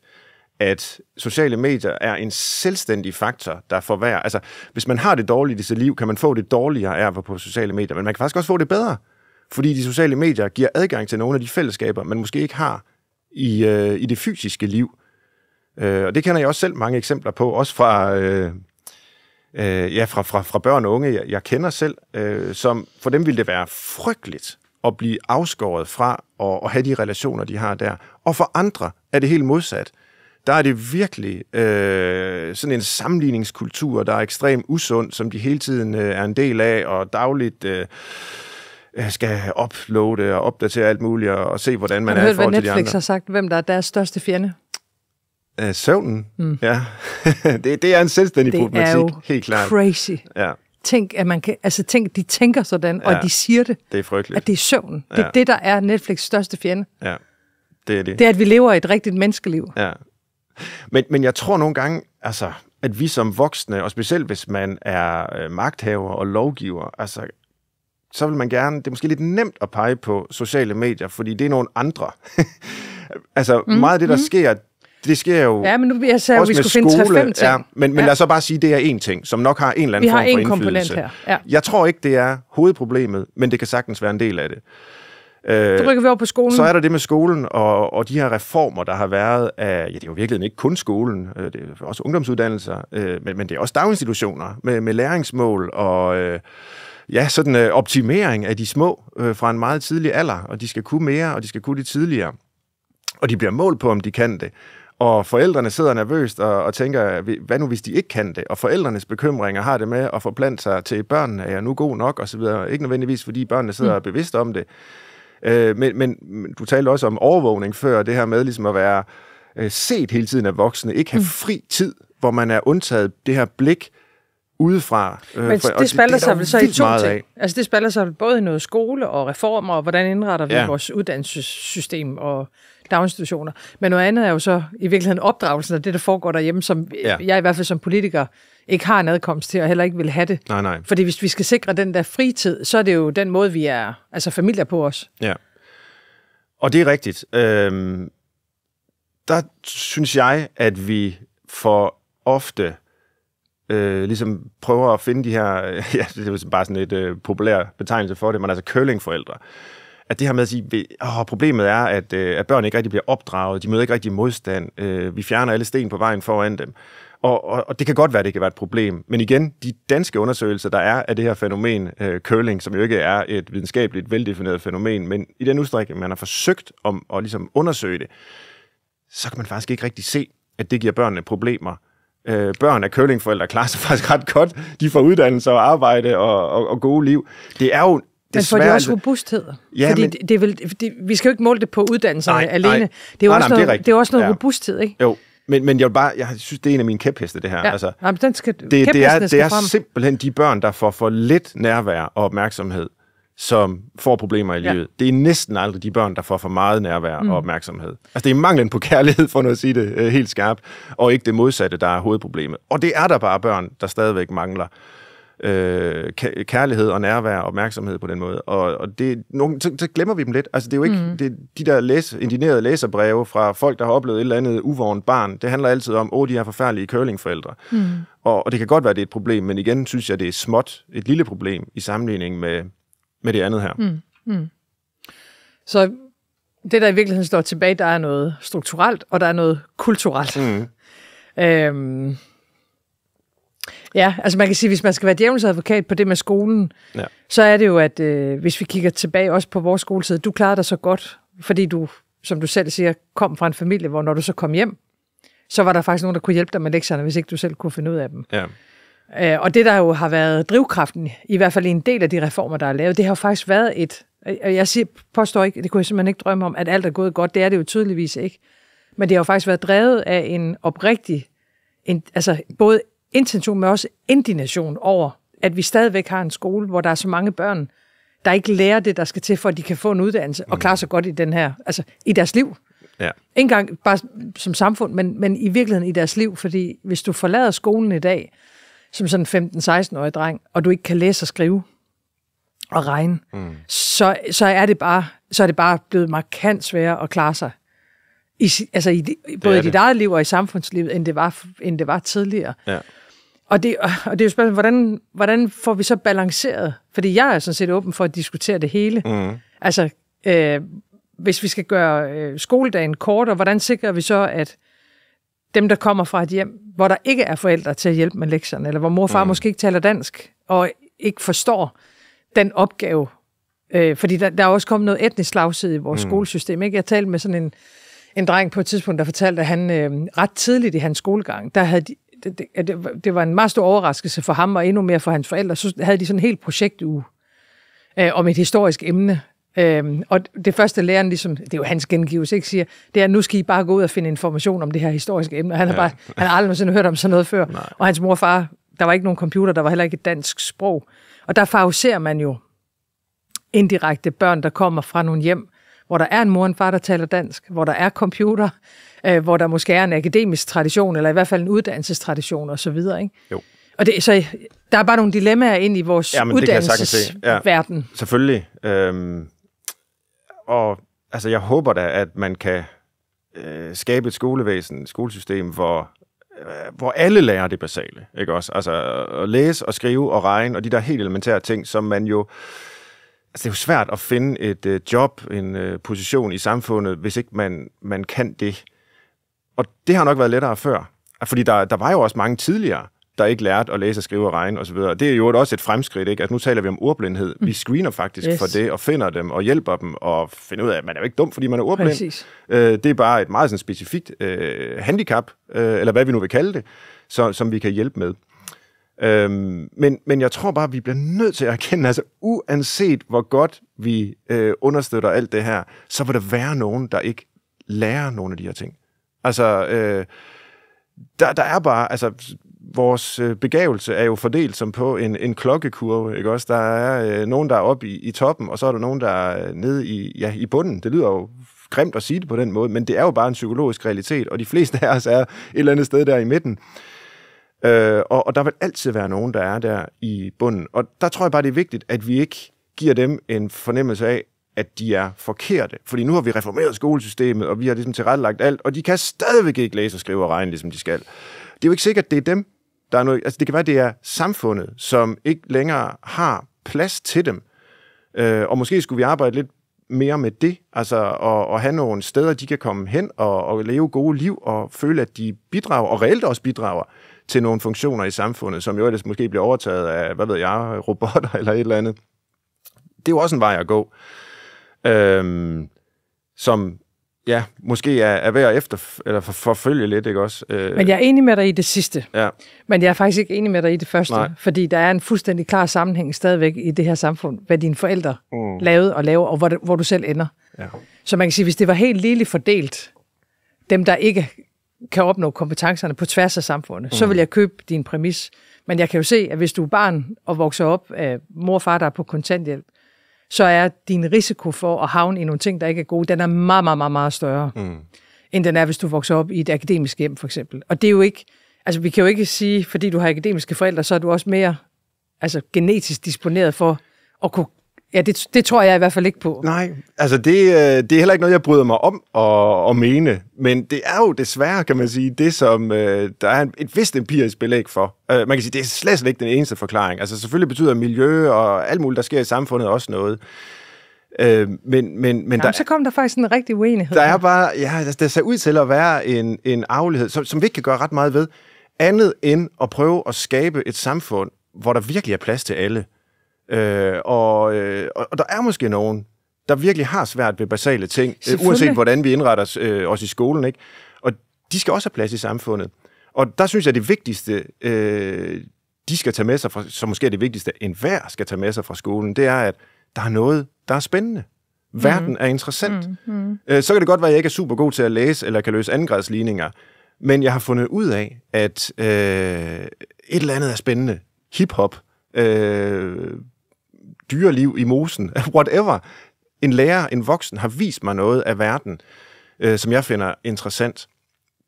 at sociale medier er en selvstændig faktor, der forværrer. Altså, hvis man har det dårligt i sit liv, kan man få det dårligere af på sociale medier, men man kan faktisk også få det bedre, fordi de sociale medier giver adgang til nogle af de fællesskaber, man måske ikke har i, øh, i det fysiske liv. Øh, og det kender jeg også selv mange eksempler på, også fra... Øh, øh, ja, fra, fra, fra børn og unge, jeg, jeg kender selv, øh, som for dem ville det være frygteligt at blive afskåret fra at, at have de relationer, de har der. Og for andre er det helt modsat. Der er det virkelig øh, sådan en sammenligningskultur, der er ekstremt usund, som de hele tiden øh, er en del af, og dagligt... Øh, øh skal uploade og opdatere alt muligt, og, og se, hvordan man er i forhold til Netflix de andre. Netflix har sagt, hvem der er deres største fjende? Øh, søvnen? Mm. Ja. *laughs* det, det er en selvstændig det problematik, er jo helt klart. crazy. Ja. Tænk, at man kan, altså tænk, de tænker sådan, ja. og de siger det. Det er frygteligt. At det er søvnen. Ja. Det er det, der er Netflix' største fjende. Ja, det er det. Det er, at vi lever et rigtigt menneskeliv. Ja. Men, men jeg tror nogle gange, altså, at vi som voksne, og specielt hvis man er øh, magthaver og lovgiver, altså, så vil man gerne, det er måske lidt nemt at pege på sociale medier, fordi det er nogle andre. *laughs* altså, mm, meget af det, der mm. sker, det sker jo Ja, men nu jeg sagde, at vi skulle finde 3-5 ting. Ja, men, men ja. lad os så bare sige, at det er én ting, som nok har en eller anden vi form for indflydelse. Vi har komponent her. Ja. Jeg tror ikke, det er hovedproblemet, men det kan sagtens være en del af det. Øh, så rykker vi over på skolen. Så er der det med skolen og, og de her reformer, der har været af, ja, det er jo virkelig ikke kun skolen, øh, det er også ungdomsuddannelser, øh, men, men det er også daginstitutioner med, med læringsmål og... Øh, ja, sådan øh, optimering af de små øh, fra en meget tidlig alder, og de skal kunne mere, og de skal kunne det tidligere. Og de bliver målt på, om de kan det og forældrene sidder nervøst og, og tænker, hvad nu hvis de ikke kan det? Og forældrenes bekymringer har det med at forplante sig til børnene, er jeg nu god nok? Og så videre. Ikke nødvendigvis, fordi børnene sidder mm. bevidst om det. Øh, men, men du talte også om overvågning før, det her med ligesom at være øh, set hele tiden af voksne, ikke have mm. fri tid, hvor man er undtaget det her blik, udefra. Øh, Men for, det spalder sig vel så i to ting. Altså det spalder sig både i noget skole og reformer, og hvordan indretter vi ja. vores uddannelsessystem og daginstitutioner. Men noget andet er jo så i virkeligheden opdragelsen af det, der foregår derhjemme, som ja. jeg i hvert fald som politiker ikke har en adkomst til, og heller ikke vil have det. Nej, nej. Fordi hvis vi skal sikre den der fritid, så er det jo den måde, vi er altså familier på os. Ja. Og det er rigtigt. Øhm, der synes jeg, at vi for ofte øh, ligesom prøver at finde de her, *laughs* ja, det er bare sådan et øh, populær betegnelse for det, men altså curlingforældre. forældre at det her med at sige, åh, problemet er, at, øh, at børn ikke rigtig bliver opdraget, de møder ikke rigtig modstand, øh, vi fjerner alle sten på vejen foran dem. Og, og, og det kan godt være, at det kan være et problem. Men igen, de danske undersøgelser, der er af det her fænomen øh, curling, som jo ikke er et videnskabeligt veldefineret fænomen, men i den udstrækning, man har forsøgt om at ligesom undersøge det, så kan man faktisk ikke rigtig se, at det giver børnene problemer. Øh, børn af curlingforældre klarer sig *laughs* faktisk ret godt. De får uddannelse og arbejde og, og, og gode liv. Det er jo men får de også robusthed? Ja, Fordi men... det, det er vel, det, vi skal jo ikke måle det på uddannelser nej, alene. Nej. Det er nej, også, nej, noget, det er, det er også noget ja. robusthed, ikke? Jo. Men, men jeg, vil bare, jeg synes, det er en af mine kæpheste, det her. Ja. Altså, Jamen, den skal, det, det er, det er frem. simpelthen de børn, der får for lidt nærvær og opmærksomhed, som får problemer i livet. Ja. Det er næsten aldrig de børn, der får for meget nærvær mm. og opmærksomhed. Altså, det er manglen på kærlighed, for at sige det øh, helt skarpt, og ikke det modsatte, der er hovedproblemet. Og det er der bare børn, der stadigvæk mangler øh, kærlighed og nærvær og opmærksomhed på den måde. Og, og det, nogle, så, så glemmer vi dem lidt. Altså, det er jo ikke mm. det, de der læs, indinerede læserbreve fra folk, der har oplevet et eller andet uvårent barn. Det handler altid om, åh, de er forfærdelige curlingforældre. Mm. Og, og det kan godt være, det er et problem, men igen synes jeg, det er småt, et lille problem i sammenligning med, med det andet her. Mm. Mm. Så det, der i virkeligheden står tilbage, der er noget strukturelt, og der er noget kulturelt. Mm. øhm, Ja, altså man kan sige, hvis man skal være djævelens advokat på det med skolen, ja. så er det jo, at øh, hvis vi kigger tilbage også på vores skoletid, du klarede dig så godt, fordi du, som du selv siger, kom fra en familie, hvor når du så kom hjem, så var der faktisk nogen, der kunne hjælpe dig med lektierne, hvis ikke du selv kunne finde ud af dem. Ja. Øh, og det, der jo har været drivkraften, i hvert fald i en del af de reformer, der er lavet, det har jo faktisk været et, og øh, øh, jeg siger, påstår ikke, det kunne jeg simpelthen ikke drømme om, at alt er gået godt, det er det jo tydeligvis ikke, men det har jo faktisk været drevet af en oprigtig, en, altså både intention, men også indignation over, at vi stadigvæk har en skole, hvor der er så mange børn, der ikke lærer det, der skal til, for at de kan få en uddannelse mm. og klare sig godt i den her, altså i deres liv. Ja. Ikke engang bare som samfund, men, men i virkeligheden i deres liv, fordi hvis du forlader skolen i dag, som sådan 15-16-årig dreng, og du ikke kan læse og skrive og regne, mm. så, så, er det bare, så er det bare blevet markant sværere at klare sig. I, altså i, både i dit det. eget liv og i samfundslivet, end det var, end det var tidligere. Ja. Og det, og det er jo spørgsmålet, hvordan, hvordan får vi så balanceret? Fordi jeg er sådan set åben for at diskutere det hele. Mm. Altså, øh, hvis vi skal gøre øh, skoledagen kortere, hvordan sikrer vi så, at dem, der kommer fra et hjem, hvor der ikke er forældre til at hjælpe med lektierne, eller hvor mor og far mm. måske ikke taler dansk, og ikke forstår den opgave. Øh, fordi der, der er også kommet noget etnisk slagside i vores mm. skolesystem. Ikke? Jeg talte med sådan en, en dreng på et tidspunkt, der fortalte, at han øh, ret tidligt i hans skolegang, der havde de, det, det, det var en meget stor overraskelse for ham, og endnu mere for hans forældre. Så havde de sådan en helt projektuge øh, om et historisk emne. Øhm, og det første læreren ligesom, det er jo hans gengivelse, ikke, siger, det er, nu skal I bare gå ud og finde information om det her historiske emne. Og han, ja. har, bare, han har aldrig nogensinde hørt om sådan noget før. Nej. Og hans mor og far, der var ikke nogen computer, der var heller ikke et dansk sprog. Og der favoriserer man jo indirekte børn, der kommer fra nogle hjem, hvor der er en mor og en far, der taler dansk, hvor der er computer, øh, hvor der måske er en akademisk tradition, eller i hvert fald en uddannelsestradition osv. Ikke? Jo. Og det, så der er bare nogle dilemmaer ind i vores ja, uddannelsesverden. Ja, selvfølgelig. Øhm, og altså, jeg håber da, at man kan øh, skabe et skolevæsen, et skolesystem, hvor øh, hvor alle lærer det basale, ikke også? Altså at læse og skrive og regne og de der helt elementære ting, som man jo øh, Altså, det er jo svært at finde et øh, job, en øh, position i samfundet, hvis ikke man, man kan det. Og det har nok været lettere før. Fordi der, der var jo også mange tidligere, der ikke lærte at læse og skrive og regne osv. Det er jo også et fremskridt, ikke? Altså, nu taler vi om ordblindhed. Mm. Vi screener faktisk yes. for det, og finder dem, og hjælper dem, og finder ud af, at man er jo ikke dum, fordi man er ordblind. Præcis. Øh, det er bare et meget sådan, specifikt øh, handicap, øh, eller hvad vi nu vil kalde det, så, som vi kan hjælpe med. Øhm, men, men jeg tror bare, at vi bliver nødt til at erkende, altså uanset hvor godt vi øh, understøtter alt det her, så vil der være nogen, der ikke lærer nogle af de her ting. Altså, øh, der, der er bare, altså vores øh, begævelse er jo fordelt som på en, en klokkekurve, ikke også? Der er øh, nogen, der er oppe i, i toppen, og så er der nogen, der er øh, nede i, ja, i bunden. Det lyder jo grimt at sige det på den måde, men det er jo bare en psykologisk realitet, og de fleste af os er et eller andet sted der i midten. Øh, og, og der vil altid være nogen, der er der i bunden. Og der tror jeg bare, det er vigtigt, at vi ikke giver dem en fornemmelse af, at de er forkerte. Fordi nu har vi reformeret skolesystemet, og vi har ligesom tilrettelagt alt, og de kan stadigvæk ikke læse og skrive og regne, ligesom de skal. Det er jo ikke sikkert, det er dem. Der er noget, altså det kan være, det er samfundet, som ikke længere har plads til dem. Øh, og måske skulle vi arbejde lidt mere med det, altså og, og have nogle steder, de kan komme hen og, og leve gode liv og føle, at de bidrager, og reelt også bidrager til nogle funktioner i samfundet, som jo ellers måske bliver overtaget af, hvad ved jeg, robotter *laughs* eller et eller andet. Det er jo også en vej at gå, øhm, som ja, måske er, er værd at efter, eller for, forfølge lidt, ikke også? Øh, Men jeg er enig med dig i det sidste. Ja. Men jeg er faktisk ikke enig med dig i det første, Nej. fordi der er en fuldstændig klar sammenhæng stadigvæk i det her samfund, hvad dine forældre mm. lavede og laver, og hvor, hvor du selv ender. Ja. Så man kan sige, hvis det var helt ligeligt fordelt, dem der ikke kan opnå kompetencerne på tværs af samfundet, mm. så vil jeg købe din præmis. Men jeg kan jo se, at hvis du er barn og vokser op af mor og far, der er på kontanthjælp, så er din risiko for at havne i nogle ting, der ikke er gode, den er meget, meget, meget, meget større, mm. end den er, hvis du vokser op i et akademisk hjem, for eksempel. Og det er jo ikke, altså vi kan jo ikke sige, fordi du har akademiske forældre, så er du også mere altså, genetisk disponeret for at kunne Ja, det, det tror jeg i hvert fald ikke på. Nej, altså det, øh, det er heller ikke noget, jeg bryder mig om at, at mene, men det er jo desværre, kan man sige, det som øh, der er et vist empirisk belæg for. Øh, man kan sige, det er slet, ikke den eneste forklaring. Altså selvfølgelig betyder miljø og alt muligt, der sker i samfundet, også noget. Øh, men, men, men Jamen, der, så kom der faktisk en rigtig uenighed. Der er bare, ja, altså, der, ser ud til at være en, en aflighed, som, som vi ikke kan gøre ret meget ved, andet end at prøve at skabe et samfund, hvor der virkelig er plads til alle Øh, og, øh, og der er måske nogen, der virkelig har svært ved basale ting, øh, uanset hvordan vi indretter os, øh, os i skolen. Ikke? Og de skal også have plads i samfundet. Og der synes jeg, det vigtigste, øh, de skal tage med sig, fra, som måske er det vigtigste, enhver skal tage med sig fra skolen, det er, at der er noget, der er spændende. Verden mm. er interessant. Mm. Mm. Øh, mhm. så kan det godt være, at jeg ikke er super god til at læse, eller kan løse andengradsligninger, men jeg har fundet ud af, at øh, et eller andet er spændende. Hip-hop, øh, dyreliv i mosen, *laughs* whatever. En lærer, en voksen, har vist mig noget af verden, øh, som jeg finder interessant.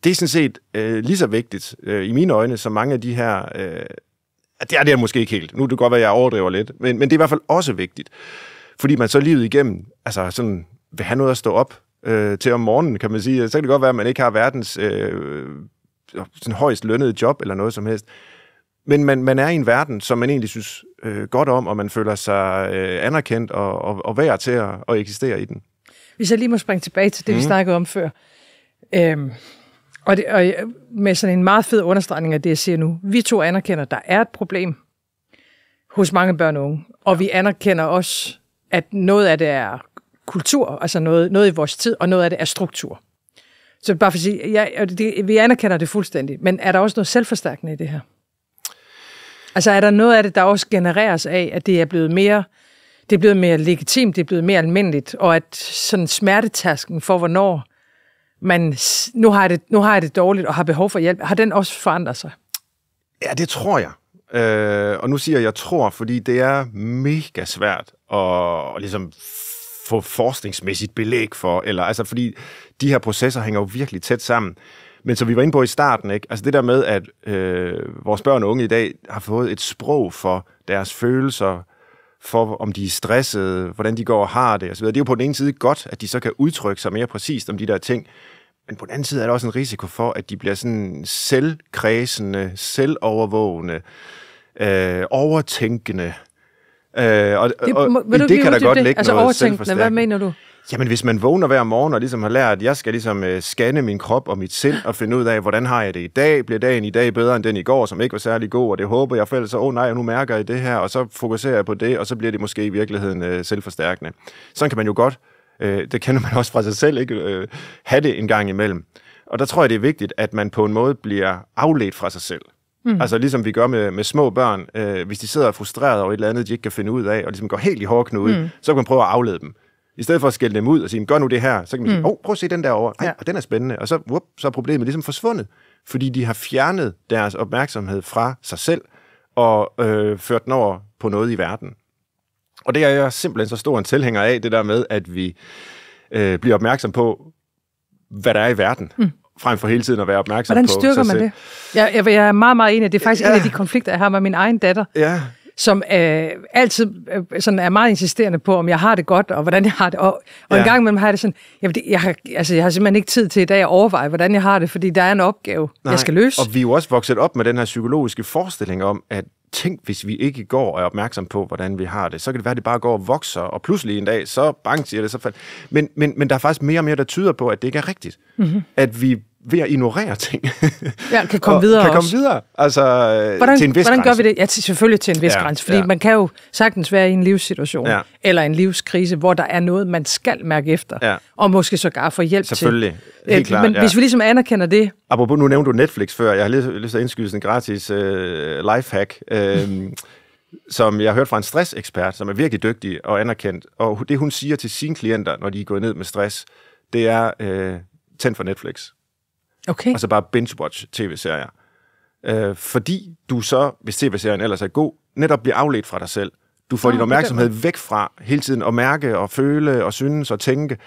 Det er sådan set øh, lige så vigtigt øh, i mine øjne, som mange af de her... Øh, det er det er måske ikke helt. Nu kan det godt være, at jeg overdriver lidt, men, men det er i hvert fald også vigtigt. Fordi man så livet igennem, altså sådan, vil have noget at stå op øh, til om morgenen, kan man sige. Så kan det godt være, at man ikke har verdens øh, sådan højst lønnede job eller noget som helst. Men man, man er i en verden, som man egentlig synes øh, godt om, og man føler sig øh, anerkendt og, og, og værd til at, at eksistere i den. Hvis jeg lige må springe tilbage til det, mm. vi mhm. snakkede om før. Øhm, og, det, og øh, med sådan en meget fed understregning af det, jeg siger nu. Vi to anerkender, at der er et problem hos mange børn og unge, og vi anerkender også, at noget af det er kultur, altså noget, noget i vores tid, og noget af det er struktur. Så bare for at sige, ja, det, vi anerkender det fuldstændig, men er der også noget selvforstærkende i det her? Altså er der noget af det, der også genereres af, at det er blevet mere det er blevet mere legitimt, det er blevet mere almindeligt, og at sådan smertetasken for, hvornår man, nu har, det, nu har jeg det dårligt og har behov for hjælp, har den også forandret sig? Ja, det tror jeg. Øh, og nu siger jeg, jeg tror, fordi det er mega svært at, at ligesom få forskningsmæssigt belæg for, eller altså fordi de her processer hænger jo virkelig tæt sammen. Men som vi var inde på i starten, ikke? altså det der med, at øh, vores børn og unge i dag har fået et sprog for deres følelser, for om de er stressede, hvordan de går og har det osv. Det er jo på den ene side godt, at de så kan udtrykke sig mere præcist om de der ting, men på den anden side er der også en risiko for, at de bliver sådan selvkredsende, selvovervågende, øh, overtænkende. Øh, og, det, må, og, vil det, du det kan da godt det? ligge altså noget overtænkende, hvad mener du? Jamen, hvis man vågner hver morgen og ligesom har lært, at jeg skal ligesom øh, scanne min krop og mit sind og finde ud af, hvordan har jeg det i dag? Bliver dagen i dag bedre end den i går, som ikke var særlig god? Og det håber jeg, for ellers så, åh oh, nej, nu mærker jeg det her, og så fokuserer jeg på det, og så bliver det måske i virkeligheden øh, selvforstærkende. Sådan kan man jo godt, øh, det kender man også fra sig selv, ikke øh, have det en gang imellem. Og der tror jeg, det er vigtigt, at man på en måde bliver afledt fra sig selv. Mm. Altså ligesom vi gør med, med små børn, øh, hvis de sidder frustreret over et eller andet, de ikke kan finde ud af, og ligesom går helt i hårdknude, mm. så kan man prøve at aflede dem. I stedet for at skælde dem ud og sige, gør nu det her, så kan man mm. sige, oh, prøv at se den der over, ja. og den er spændende. Og så, whoop, så er problemet ligesom forsvundet, fordi de har fjernet deres opmærksomhed fra sig selv og øh, ført den over på noget i verden. Og det er jeg simpelthen så stor en tilhænger af, det der med, at vi øh, bliver opmærksom på, hvad der er i verden. Mm frem for hele tiden at være opmærksom Hvordan på. Hvordan styrker man selv. det? Jeg, jeg, jeg er meget, meget enig. Det er faktisk ja. en af de konflikter, jeg har med min egen datter. Ja som øh, altid øh, sådan er meget insisterende på, om jeg har det godt, og hvordan jeg har det. Og, og ja. en gang imellem har jeg det sådan, jamen jeg, har, altså, jeg har simpelthen ikke tid til i dag at overveje, hvordan jeg har det, fordi der er en opgave, Nej. jeg skal løse. Og vi er jo også vokset op med den her psykologiske forestilling om, at tænk, hvis vi ikke går og er opmærksom på, hvordan vi har det. Så kan det være, at det bare går og vokser, og pludselig en dag, så bang, siger det, så fald. Men, men, men der er faktisk mere og mere, der tyder på, at det ikke er rigtigt. Mm-hmm. At vi ved at ignorere ting. ja, kan komme og videre Kan også. komme videre, altså hvordan, til en vis Hvordan grænse. gør vi det? Ja, til, selvfølgelig til en vis ja, grænse, fordi ja. man kan jo sagtens være i en livssituation, ja. eller en livskrise, hvor der er noget, man skal mærke efter, ja. og måske sågar få hjælp selvfølgelig. til. Selvfølgelig, helt øh, klart. Men ja. hvis vi ligesom anerkender det... Apropos, nu nævnte du Netflix før, jeg har lige lyst til at indskyde sådan en gratis øh, lifehack, øh, *laughs* som jeg har hørt fra en stressekspert, som er virkelig dygtig og anerkendt, og det hun siger til sine klienter, når de er gået ned med stress, det er, øh, tænd for Netflix. Okay. Altså bare binge-watch tv-serier. Øh, fordi du så, hvis tv-serien ellers er god, netop bliver afledt fra dig selv. Du får oh, din opmærksomhed væk fra hele tiden at mærke og føle og synes og tænke.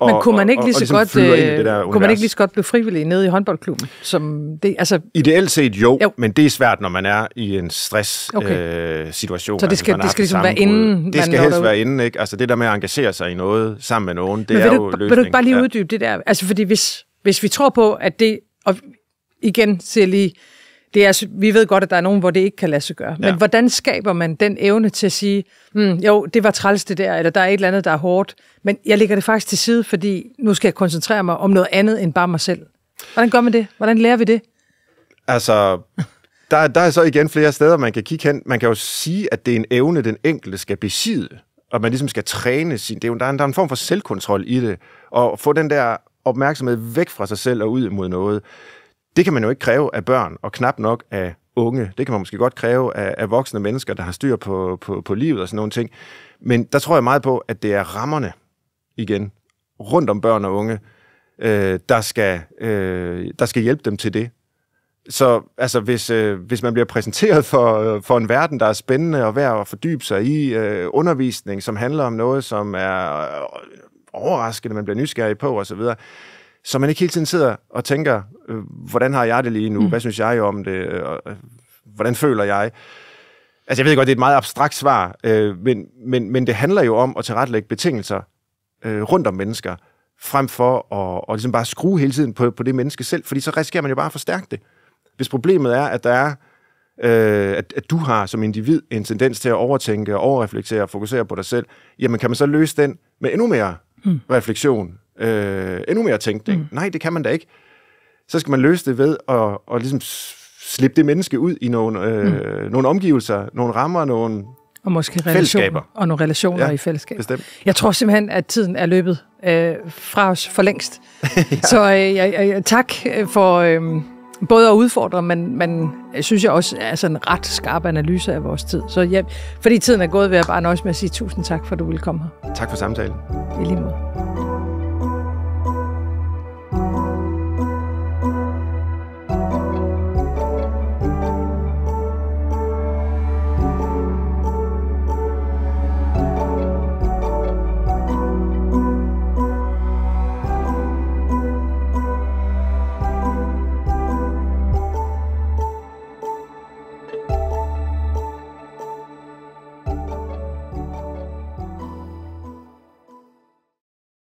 Og, Men kunne man ikke lige så og, og, og ligesom godt øh, kunne univers. man ikke lige så godt blive frivillig nede i håndboldklubben? Som det, altså... Ideelt set jo, jo, men det er svært, når man er i en stress situation okay. øh, Så det altså, skal, altså, det skal ligesom være inden man Det skal ligesom helst være inden, ikke? Altså det der med at engagere sig i noget sammen med nogen, det Men er du, jo løsningen. Vil du ikke bare lige uddybe det der? Altså fordi hvis, hvis vi tror på, at det... Og igen siger lige, det er, vi ved godt, at der er nogen, hvor det ikke kan lade sig gøre. Ja. Men hvordan skaber man den evne til at sige, mm, jo, det var træls det der, eller der er et eller andet, der er hårdt, men jeg lægger det faktisk til side, fordi nu skal jeg koncentrere mig om noget andet end bare mig selv. Hvordan gør man det? Hvordan lærer vi det? Altså, der, der er så igen flere steder, man kan kigge hen. Man kan jo sige, at det er en evne, den enkelte skal besidde, og man ligesom skal træne sin... Det er jo, der, er en, der er en form for selvkontrol i det, og få den der opmærksomhed væk fra sig selv og ud mod noget. Det kan man jo ikke kræve af børn, og knap nok af unge. Det kan man måske godt kræve af, af voksne mennesker, der har styr på, på, på livet og sådan nogle ting. Men der tror jeg meget på, at det er rammerne igen, rundt om børn og unge, øh, der, skal, øh, der skal hjælpe dem til det. Så altså, hvis, øh, hvis man bliver præsenteret for, øh, for en verden, der er spændende og værd at fordybe sig i, øh, undervisning, som handler om noget, som er øh, overraskende, man bliver nysgerrig på osv., så man ikke hele tiden sidder og tænker, øh, hvordan har jeg det lige nu? Mm. Hvad synes jeg om det? Øh, og, øh, hvordan føler jeg? Altså, jeg ved godt, det er et meget abstrakt svar, øh, men, men, men det handler jo om at tilrettelægge betingelser øh, rundt om mennesker, frem for at og ligesom bare skrue hele tiden på, på det menneske selv, fordi så risikerer man jo bare at forstærke det. Hvis problemet er, at der er øh, at, at du har som individ en tendens til at overtænke og overreflektere og fokusere på dig selv, jamen kan man så løse den med endnu mere hmm. refleksion, øh, endnu mere tænkning. Hmm. Nej, det kan man da ikke. Så skal man løse det ved at, at ligesom slippe det menneske ud i nogle, øh, hmm. nogle omgivelser, nogle rammer, nogle og måske relationer. Og nogle relationer ja, i fællesskab. Bestemt. Jeg tror simpelthen, at tiden er løbet øh, fra os for længst. *laughs* ja. Så øh, jeg, jeg, tak øh, for... Øh, både at udfordre, men, men synes jeg også er sådan en ret skarp analyse af vores tid. Så ja, fordi tiden er gået, vil jeg bare nøjes med at sige tusind tak, for at du ville komme her. Tak for samtalen. I lige måde.